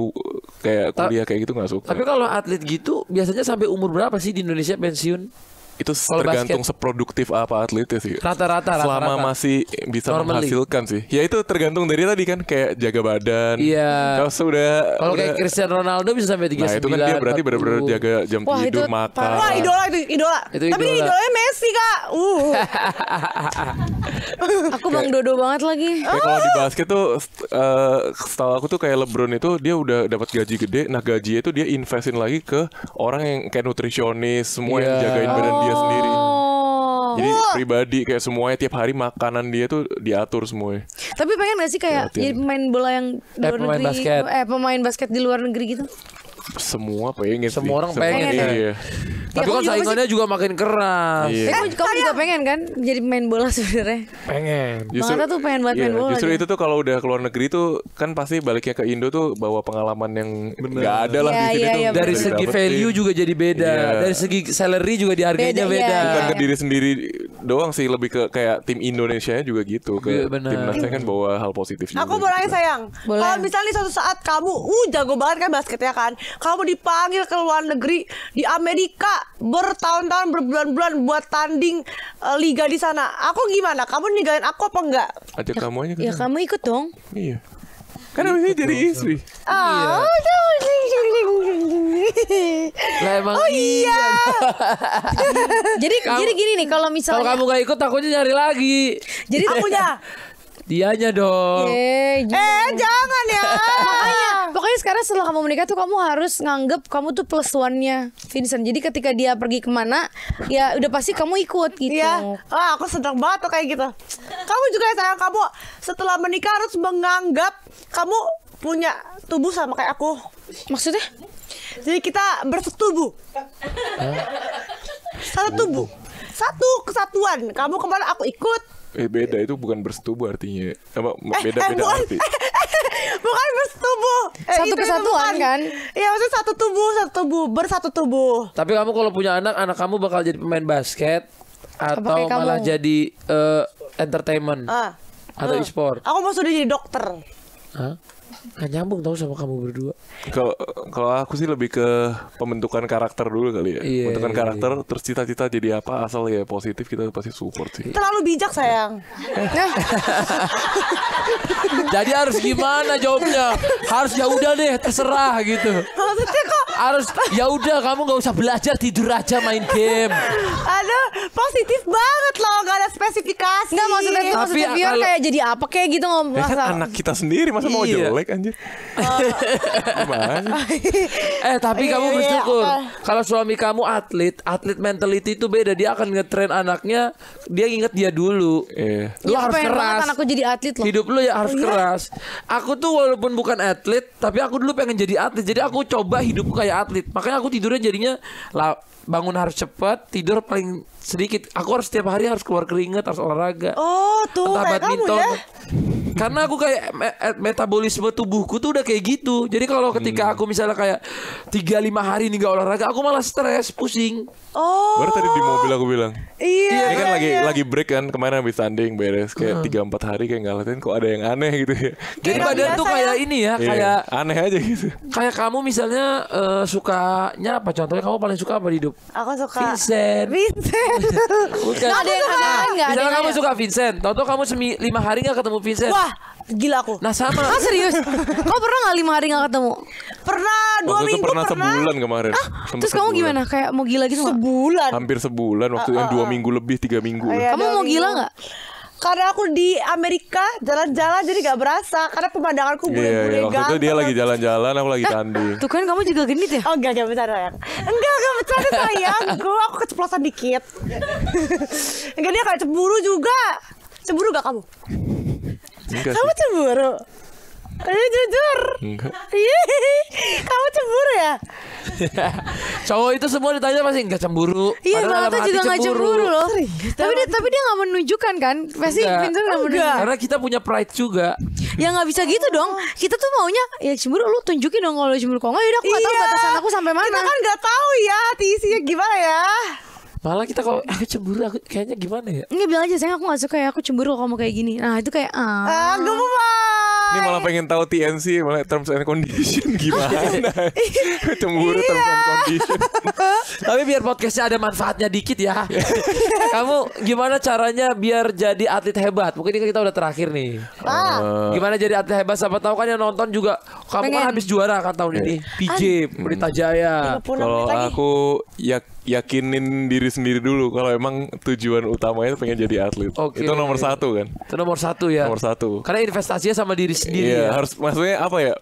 kayak kuliah Ta kayak gitu nggak suka. Tapi kalau atlet gitu biasanya sampai umur berapa sih di Indonesia pensiun? itu Kalo tergantung basket, seproduktif apa atletnya sih. Rata-rata selama rata masih bisa Normally. menghasilkan sih. Ya itu tergantung dari tadi kan kayak jaga badan. Iya. Kalau sudah Kalau kayak Cristiano Ronaldo bisa sampai 39. Nah, itu kan dia berarti benar-benar jaga jam Wah, tidur, itu, makan. Wah, idola itu idola. Itu Tapi idola. idolanya Messi, Kak. Uh. [LAUGHS] aku Bang Dodo banget lagi. Ya, kalau di basket tuh uh, setahu aku tuh kayak LeBron itu dia udah dapat gaji gede, nah gajinya itu dia investin lagi ke orang yang kayak nutrisionis, semua yeah. yang iya. jagain badan oh. dia dia sendiri. Oh. Jadi Wah. pribadi kayak semuanya tiap hari makanan dia tuh diatur semuanya. Tapi pengen gak sih kayak ya, pemain bola yang luar eh, pemain negeri, basket. eh pemain basket di luar negeri gitu? semua pengen semua orang pengen, pengen ya. Iya. tapi kan saingannya juga makin keras iya. eh, kamu, juga pengen kan jadi main bola sebenarnya pengen justru, tuh pengen banget iya, main bola justru itu tuh kalau udah keluar negeri tuh kan pasti baliknya ke Indo tuh bawa pengalaman yang nggak ada lah yeah, di sini iya, tuh dari segi value juga jadi beda dari segi salary juga di harganya beda, beda. bukan ke diri sendiri doang sih lebih ke kayak tim Indonesia juga gitu ke bener. timnasnya kan bawa hal positif aku boleh sayang kalau misalnya suatu saat kamu uh jago banget kan basketnya kan kamu dipanggil ke luar negeri di Amerika bertahun-tahun berbulan-bulan buat tanding uh, liga di sana. Aku gimana? Kamu ninggalin aku apa enggak? ada ya, kamu aja. Ya kamu ikut dong. Iya. Kan abis jadi istri. Oh, iya. oh emang oh, iya. iya. jadi jadi gini nih kalau misalnya kalau kamu gak ikut aku aja nyari lagi. Jadi ya [LAUGHS] Dianya dong. Yeay, eh jangan ya. Makanya pokoknya sekarang setelah kamu menikah tuh kamu harus nganggep kamu tuh plus one-nya Vincent. Jadi ketika dia pergi kemana ya udah pasti kamu ikut gitu. Iya. Ah, aku sedang banget tuh kayak gitu. Kamu juga sayang kamu setelah menikah harus menganggap kamu punya tubuh sama kayak aku. Maksudnya? Jadi kita bersetubuh. Satu tubuh. Satu kesatuan. Kamu kemana aku ikut Eh iya. beda itu bukan bersetubuh artinya. Apa eh, beda eh, beda bukan, arti. [LAUGHS] bukan bersetubuh. Eh, satu kesatuan kan? Iya maksudnya satu tubuh, satu tubuh, bersatu tubuh. Tapi kamu kalau punya anak, anak kamu bakal jadi pemain basket atau malah jadi uh, entertainment Uh, atau uh. e-sport. Aku mau sudah jadi dokter. Hah? Gak nyambung tau sama kamu berdua. Kalau kalau aku sih lebih ke pembentukan karakter dulu kali ya. Yeah, pembentukan yeah, karakter yeah. terus cita-cita jadi apa asal ya positif kita pasti support sih. Terlalu bijak sayang. Nah. [LAUGHS] jadi harus gimana jawabnya? Harus ya udah deh terserah gitu. Maksudnya kok harus ya udah kamu nggak usah belajar tidur aja main game. Aduh, positif banget loh gak ada spesifikasi. Gak maksudnya tapi maksudnya biar kayak jadi apa kayak gitu ngomong. Ya kan anak kita sendiri masa iya. mau jelek anjir. Uh, [LAUGHS] eh tapi iya, kamu iya, iya, bersyukur. Kalau suami kamu atlet, atlet mentality itu beda. Dia akan ngetren anaknya. Dia inget dia dulu. Iya. Lu ya, harus keras. Aku jadi atlet loh. Hidup lu ya harus oh, keras. Aku tuh walaupun bukan atlet, tapi aku dulu pengen jadi atlet. Jadi aku coba hidupku kayak atlet. Makanya aku tidurnya jadinya lah bangun harus cepat, tidur paling sedikit. Aku harus setiap hari harus keluar keringet harus olahraga. Oh, tuh Entah kamu ya. Karena aku kayak me eh, metabolisme tubuhku tuh udah kayak gitu. Jadi kalau ketika hmm. aku misalnya kayak tiga lima hari nih gak olahraga, aku malah stres, pusing. Oh. Baru tadi di mobil aku bilang. Iya. Ini kan iya. lagi iya. lagi break kan kemarin habis tanding beres kayak hmm. tiga empat hari kayak nggak latihan kok ada yang aneh gitu ya. Jadi Emang badan iya, tuh kayak ini ya, iya, kayak aneh aja gitu. Kayak kamu misalnya uh, sukanya apa? Contohnya kamu paling suka apa di hidup? Aku suka Vincent. Vincent. Bukan. Nah, ada yang kamu suka Vincent, tau kamu semi, lima hari nggak ketemu Vincent. Wah, Wah, gila aku. Nah sama. Ah serius? Kau pernah nggak lima hari nggak ketemu? Pernah dua waktu minggu pernah. Pernah sebulan kemarin. Ah, terus sebulan. kamu gimana? Kayak mau gila gitu? Sebulan. Hampir sebulan. Waktu uh, uh, yang dua ah, ah. minggu lebih tiga minggu. Ayah, kamu mau gila nggak? karena aku di Amerika jalan-jalan jadi gak berasa karena pemandanganku iya, iya, bule-bule yeah, waktu itu dia lagi jalan-jalan aku lagi eh, tanding tuh kan kamu juga genit ya oh enggak enggak bercanda sayang enggak enggak bercanda sayang aku keceplosan dikit enggak [LAUGHS] dia kayak cemburu juga cemburu gak kamu Enggak Kamu sih. cemburu? Ayo jujur. Iya. Kamu cemburu ya? [LAUGHS] Cowok itu semua ditanya pasti enggak cemburu. Iya, Padahal Bang juga enggak cemburu. cemburu loh. tapi dia tapi dia enggak menunjukkan kan? Pasti Vincent enggak menunjukkan. Karena kita punya pride juga. Ya nggak bisa gitu dong. Oh. Kita tuh maunya ya cemburu lu tunjukin dong kalau cemburu. kok. enggak ya aku enggak iya, tahu batasan aku sampai mana. Kita kan enggak tahu ya isinya gimana ya malah kita kok aku cemburu aku kayaknya gimana ya nggak bilang aja saya aku nggak suka ya aku cemburu kalau kamu kayak gini nah itu kayak ah, ah gue ini malah pengen tahu TNC malah terms and condition [LAUGHS] gimana [LAUGHS] cemburu terms and iya. condition [LAUGHS] tapi biar podcastnya ada manfaatnya dikit ya kamu gimana caranya biar jadi atlet hebat mungkin ini kita udah terakhir nih ah. Eh. gimana jadi atlet hebat siapa tahu kan yang nonton juga kamu kan pengen. kan habis juara kan tahun ini iya. PJ Berita Jaya kalau aku ya yakinin diri sendiri dulu kalau emang tujuan utamanya pengen jadi atlet okay. itu nomor satu kan itu nomor satu ya nomor satu karena investasinya sama diri sendiri iya, ya harus maksudnya apa ya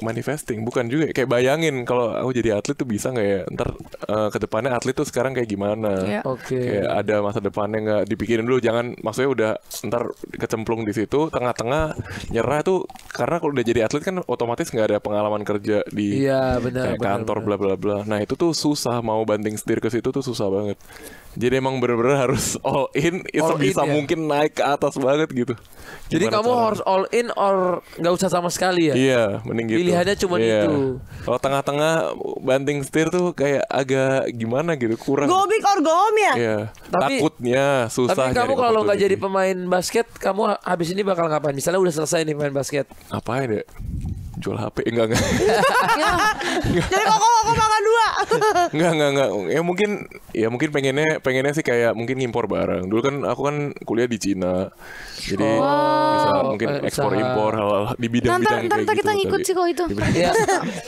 manifesting bukan juga ya. kayak bayangin kalau aku jadi atlet tuh bisa nggak ya ntar uh, eh, kedepannya atlet tuh sekarang kayak gimana yeah. oke okay. kayak ada masa depannya nggak dipikirin dulu jangan maksudnya udah ntar kecemplung di situ tengah-tengah nyerah tuh karena kalau udah jadi atlet kan otomatis nggak ada pengalaman kerja di yeah, bener, kayak bener, kantor bla bla bla nah itu tuh susah mau banding setir ke situ tuh susah banget. Jadi emang bener-bener harus all in, itu bisa ya? mungkin naik ke atas banget gitu. Gimana Jadi kamu cara? harus all in or nggak usah sama sekali ya? Iya, mending gitu. Pilihannya cuma iya. itu. Kalau tengah-tengah banting setir tuh kayak agak gimana gitu, kurang. Gobik or gom ya? Iya. Tapi, Takutnya susah. Tapi kamu kalau nggak gitu. jadi pemain basket, kamu habis ini bakal ngapain? Misalnya udah selesai nih main basket. Ngapain ya? jual HP enggak enggak. Iya. Jadi kok kok makan dua. enggak enggak enggak. Ya mungkin ya mungkin pengennya pengennya sih kayak mungkin ngimpor barang. Dulu kan aku kan kuliah di Cina. Jadi oh, bisa mungkin ekspor impor hal, -hal di bidang-bidang kayak gitu. kita ngikut sih kok itu. Iya. iya.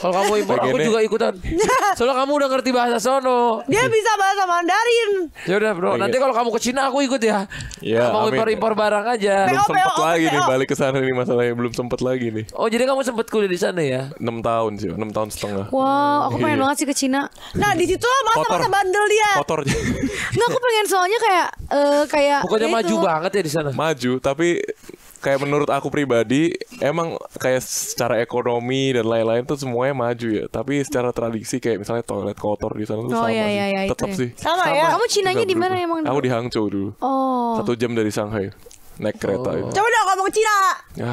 Kalau kamu impor aku juga ikutan. Soalnya kamu udah ngerti bahasa sono. Dia bisa bahasa Mandarin. Ya udah, Bro. Nanti kalau kamu ke Cina aku ikut ya. Iya. Mau impor-impor barang aja. Belum sempet lagi nih balik ke sana nih masalahnya belum sempet lagi nih. Oh, jadi kamu sempet kuliah udah di sana ya? 6 tahun sih, 6 tahun setengah. Wow, aku pengen iya. banget sih ke Cina. Nah, di situ masa-masa bandel dia. Kotor. Enggak, aku pengen soalnya kayak uh, kayak Pokoknya ya maju banget ya di sana. Maju, tapi kayak menurut aku pribadi emang kayak secara ekonomi dan lain-lain tuh semuanya maju ya tapi secara tradisi kayak misalnya toilet kotor di sana tuh oh, sama iya, iya, sih iya, tetap ya. sih sama, ya. sama ya kamu Cina nya di mana emang aku di Hangzhou dulu oh. satu jam dari Shanghai naik kereta oh. itu. Coba dong ngomong Cina. Ah, ya,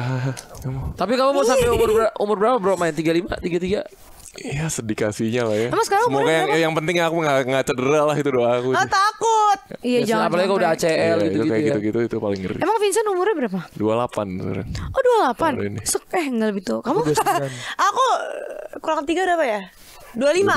ngomong. Tapi kamu mau sampai umur ber umur berapa bro main 35, 33? Iya sedih kasihnya lah ya. Emang sekarang Semoga yang, yang penting aku nggak nggak cedera lah itu doa aku. Ah, oh, takut. Iya ya, jangan. Apalagi kalau udah ACL iya, gitu, gitu, kayak gitu, gitu itu paling ngeri. Emang Vincent umurnya berapa? 28 sebenernya. Oh 28. Sek eh enggak lebih tuh. Kamu [LAUGHS] aku eh, kurang tiga berapa ya? 25.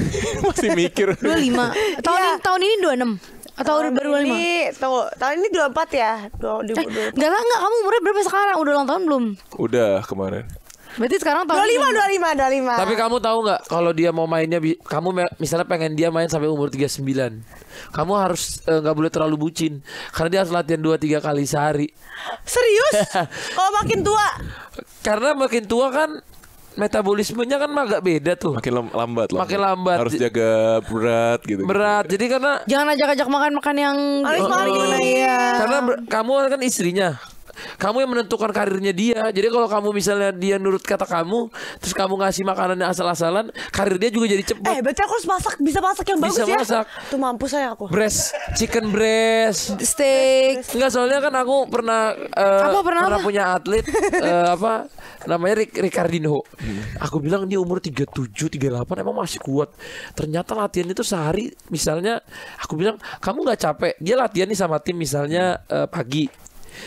[LAUGHS] Masih mikir. 25. [LAUGHS] Tahun ini, iya. tahun ini 26 atau tahun udah baru lima? Tunggu, tahun ini dua empat ya? Dua, dua, eh, dua, eh, enggak lah, enggak. Kamu umurnya berapa sekarang? Udah ulang tahun belum? Udah kemarin. Berarti sekarang tahun 25, 25, 25. Tapi kamu tahu nggak kalau dia mau mainnya kamu misalnya pengen dia main sampai umur 39. Kamu harus eh, nggak uh, boleh terlalu bucin karena dia harus latihan 2 3 kali sehari. Serius? [LAUGHS] kalau makin tua? Karena makin tua kan metabolismenya kan agak beda tuh. Makin lambat lah. Makin lambat. Harus jaga berat gitu. Berat. Jadi karena jangan ajak-ajak makan makan yang manis-manis. oh, iya. Karena kamu kan istrinya kamu yang menentukan karirnya dia. Jadi kalau kamu misalnya dia nurut kata kamu, terus kamu ngasih makanan yang asal-asalan, karir dia juga jadi cepat. Eh, berarti aku harus masak, bisa masak yang bagus bisa ya. masak. Tuh mampu saya aku. Breast, chicken breast, steak. Enggak, soalnya kan aku pernah uh, apa, pernah, pernah punya atlet uh, [LAUGHS] apa namanya Rick, Ricardinho. Aku bilang dia umur 37, 38 emang masih kuat. Ternyata latihan itu sehari misalnya aku bilang kamu nggak capek. Dia latihan nih sama tim misalnya uh, pagi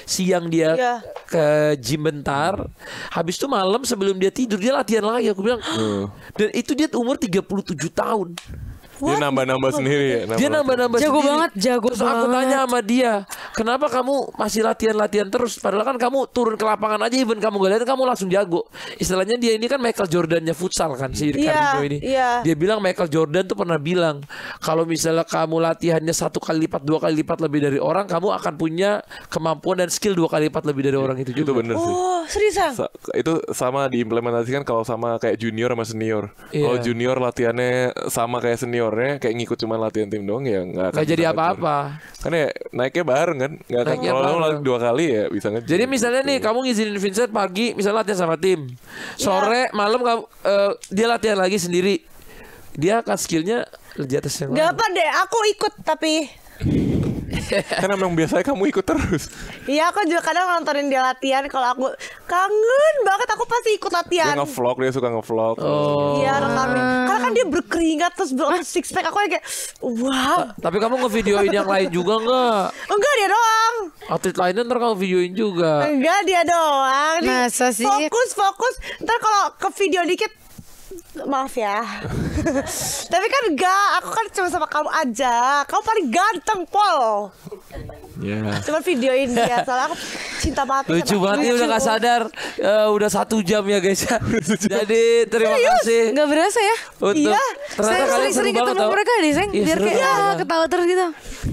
siang dia yeah. ke gym bentar habis itu malam sebelum dia tidur dia latihan lagi aku bilang uh. dan itu dia umur 37 tahun What? Ya, dia nambah-nambah sendiri ya. Nambah dia nambah-nambah sendiri. Jago banget, jago Terus banget. aku tanya sama dia, kenapa kamu masih latihan-latihan terus? Padahal kan kamu turun ke lapangan aja, even kamu gak lihat, kamu langsung jago. Istilahnya dia ini kan Michael Jordannya futsal kan, si yeah, iya, ini. Yeah. Dia bilang Michael Jordan tuh pernah bilang, kalau misalnya kamu latihannya satu kali lipat, dua kali lipat lebih dari orang, kamu akan punya kemampuan dan skill dua kali lipat lebih dari orang itu juga. Itu bener sih. Oh, serius Sa Itu sama diimplementasikan kalau sama kayak junior sama senior. Yeah. Kalau junior latihannya sama kayak senior seniornya kayak ngikut cuma latihan tim doang ya nggak akan jadi apa-apa kan ya naiknya bareng kan nggak akan kalau dua kali ya bisa ngejar jadi misalnya nih gitu. kamu ngizinin Vincent pagi misalnya latihan sama tim iya. sore ya. malam kamu uh, dia latihan lagi sendiri dia akan skillnya lebih atas yang nggak apa deh aku ikut tapi [LAUGHS] kan emang biasanya kamu ikut terus Iya aku juga kadang nontonin dia latihan Kalau aku kangen banget aku pasti ikut latihan Dia ngevlog dia suka ngevlog oh. Iya oh. rekamin dia berkeringat terus berotot six pack aku kayak wow. tapi kamu ngevideoin yang lain juga enggak? Enggak dia doang. Atlet lainnya ntar kamu videoin juga. Enggak dia doang. Masa sih? Fokus fokus. Ntar kalau ke video dikit Maaf ya. [LAUGHS] Tapi kan enggak, aku kan cuma sama kamu aja. Kamu paling ganteng, Pol. Yeah. video videoin ya, [LAUGHS] soalnya aku cinta mati Lucu banget ya udah gak sadar uh, Udah satu jam ya guys ya Jadi terima Serius? kasih Gak berasa ya Untuk iya. Ternyata saya sering-sering ketemu tau. mereka nih ya, Seng Iya, Biar kayak ya. ketawa terus gitu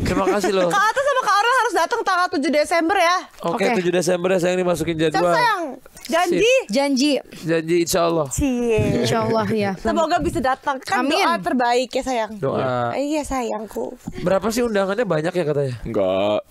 Terima kasih loh Kak Atas sama Kak Orla harus datang tanggal 7 Desember ya Oke okay, okay. 7 Desember ya sayang dimasukin jadwal Sayang Janji. Janji. Janji insya Allah. Cie. Insya Allah ya. Semoga bisa datang. Kan Amin. doa terbaik ya sayang. Doa. Iya sayangku. Berapa sih undangannya banyak ya katanya? Enggak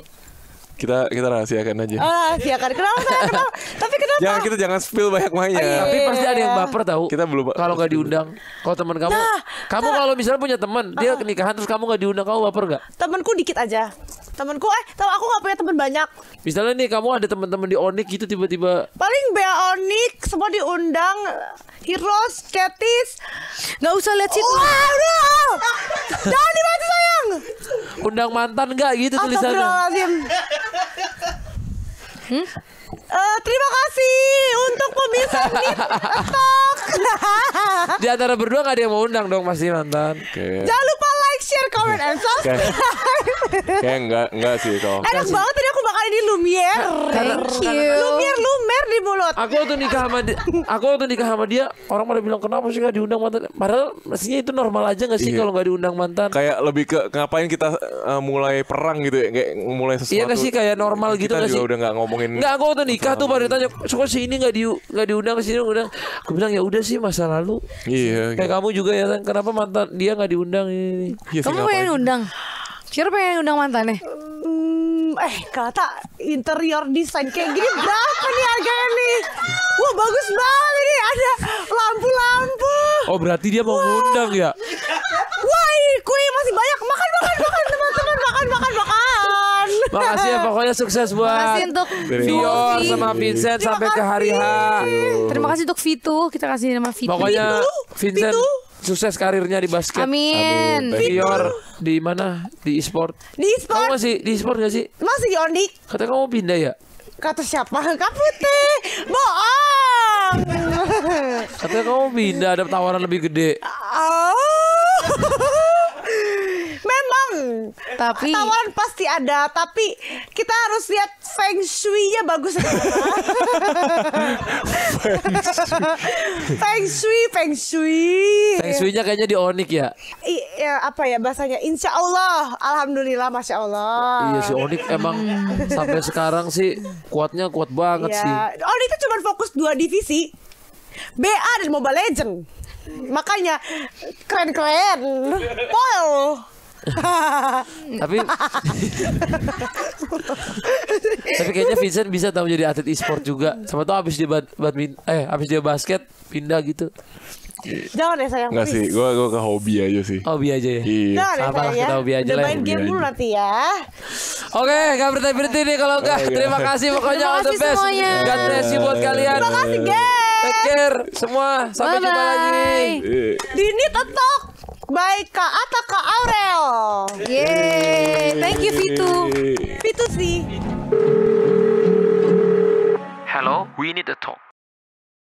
kita kita rahasiakan aja. Oh, rahasiakan. Kenapa saya [LAUGHS] kenapa? Tapi kenapa? Jangan kita jangan spill banyak banyak. Oh, iya. Tapi iya, pasti iya, ada yang iya. baper tahu. Kita belum kalau nggak diundang. Kalau teman kamu, nah, kamu nah. kalau misalnya punya teman, uh, dia nah. nikahan terus kamu nggak diundang, kamu baper nggak? Temanku dikit aja. Temanku eh, tahu aku nggak punya teman banyak. Misalnya nih kamu ada teman-teman di Onik gitu tiba-tiba. Paling Bea Onik semua diundang. Heroes, ketis nggak usah lihat situ. Waduh, oh. ah, jangan dibantu sayang. Undang mantan nggak gitu tulisannya. Astagfirullahaladzim. 哈嗯 Uh, terima kasih untuk pemirsa [LAUGHS] TikTok. Di antara berdua gak ada yang mau undang dong pasti nonton. Okay. Jangan lupa like, share, comment, and subscribe. Kayak okay, enggak, enggak sih kok. Enak Kasih. banget tadi aku bakal ini Lumiere. Thank you. Lumiere, lumiere di mulut. Aku waktu nikah sama dia, aku waktu nikah sama dia, orang pada bilang kenapa sih gak diundang mantan? Padahal mestinya itu normal aja gak sih iya. kalau gak diundang mantan? Kayak lebih ke ngapain kita uh, mulai perang gitu ya, kayak mulai iya sesuatu. Iya gak sih kayak normal gitu gak sih? Kita udah gak ngomongin. Enggak, aku waktu nikah tuh pada tanya suka si ini nggak di nggak diundang sini udah aku bilang ya udah sih masa lalu iya kayak iya. kamu juga ya kenapa mantan dia nggak diundang ini yeah, kamu pengen undang Siapa yang undang nih Hmm, eh kata interior desain kayak gini berapa nih harganya nih? Wah bagus banget ini ada lampu-lampu. Oh berarti dia mau Wah. undang ya? Wah kue masih banyak makan makan makan teman-teman makan makan makan. Makasih ya pokoknya sukses buat Makasih untuk Vior sama Vincent Terima sampai ke hari H. Terima kasih untuk Vito, kita kasih nama Vito. Pokoknya Vincent Vito. sukses karirnya di basket. Amin. Amin. Vior di mana? Di e-sport. Di e-sport. Kamu masih di e-sport gak sih? Masih di Ondi. Kata kamu pindah ya? Kata siapa? Kapute. Bohong. Katanya kamu pindah ada tawaran lebih gede. Oh tapi tawaran pasti ada tapi kita harus lihat feng shui-nya bagus [LAUGHS] feng shui feng shui feng shui-nya kayaknya di onik ya I, ya apa ya bahasanya insya Allah alhamdulillah masya Allah iya si onik emang sampai sekarang sih kuatnya kuat banget si ya, sih onik itu cuma fokus dua divisi BA dan Mobile Legend makanya keren-keren pol [LAUGHS] tapi [LAUGHS] tapi kayaknya Vincent bisa tahu jadi atlet e-sport juga. Sama tuh abis dia bad, badminton eh abis dia basket pindah gitu. Jangan ya sayang nggak sih Gue gue ke hobi aja sih Hobi aja ya Iya apa ya. kita hobi aja lah. main game dulu nanti ya Oke okay, nggak berhenti-berhenti nih Kalau nggak Terima kasih pokoknya Terima kasih best semuanya. God bless you buat kalian Terima kasih guys Take care Semua Sampai Bye -bye. jumpa lagi iya. Dini tetok by Kak Ata Kak Aurel. Yeay, thank you Fitu. Fitu sih. Hello, we need a talk.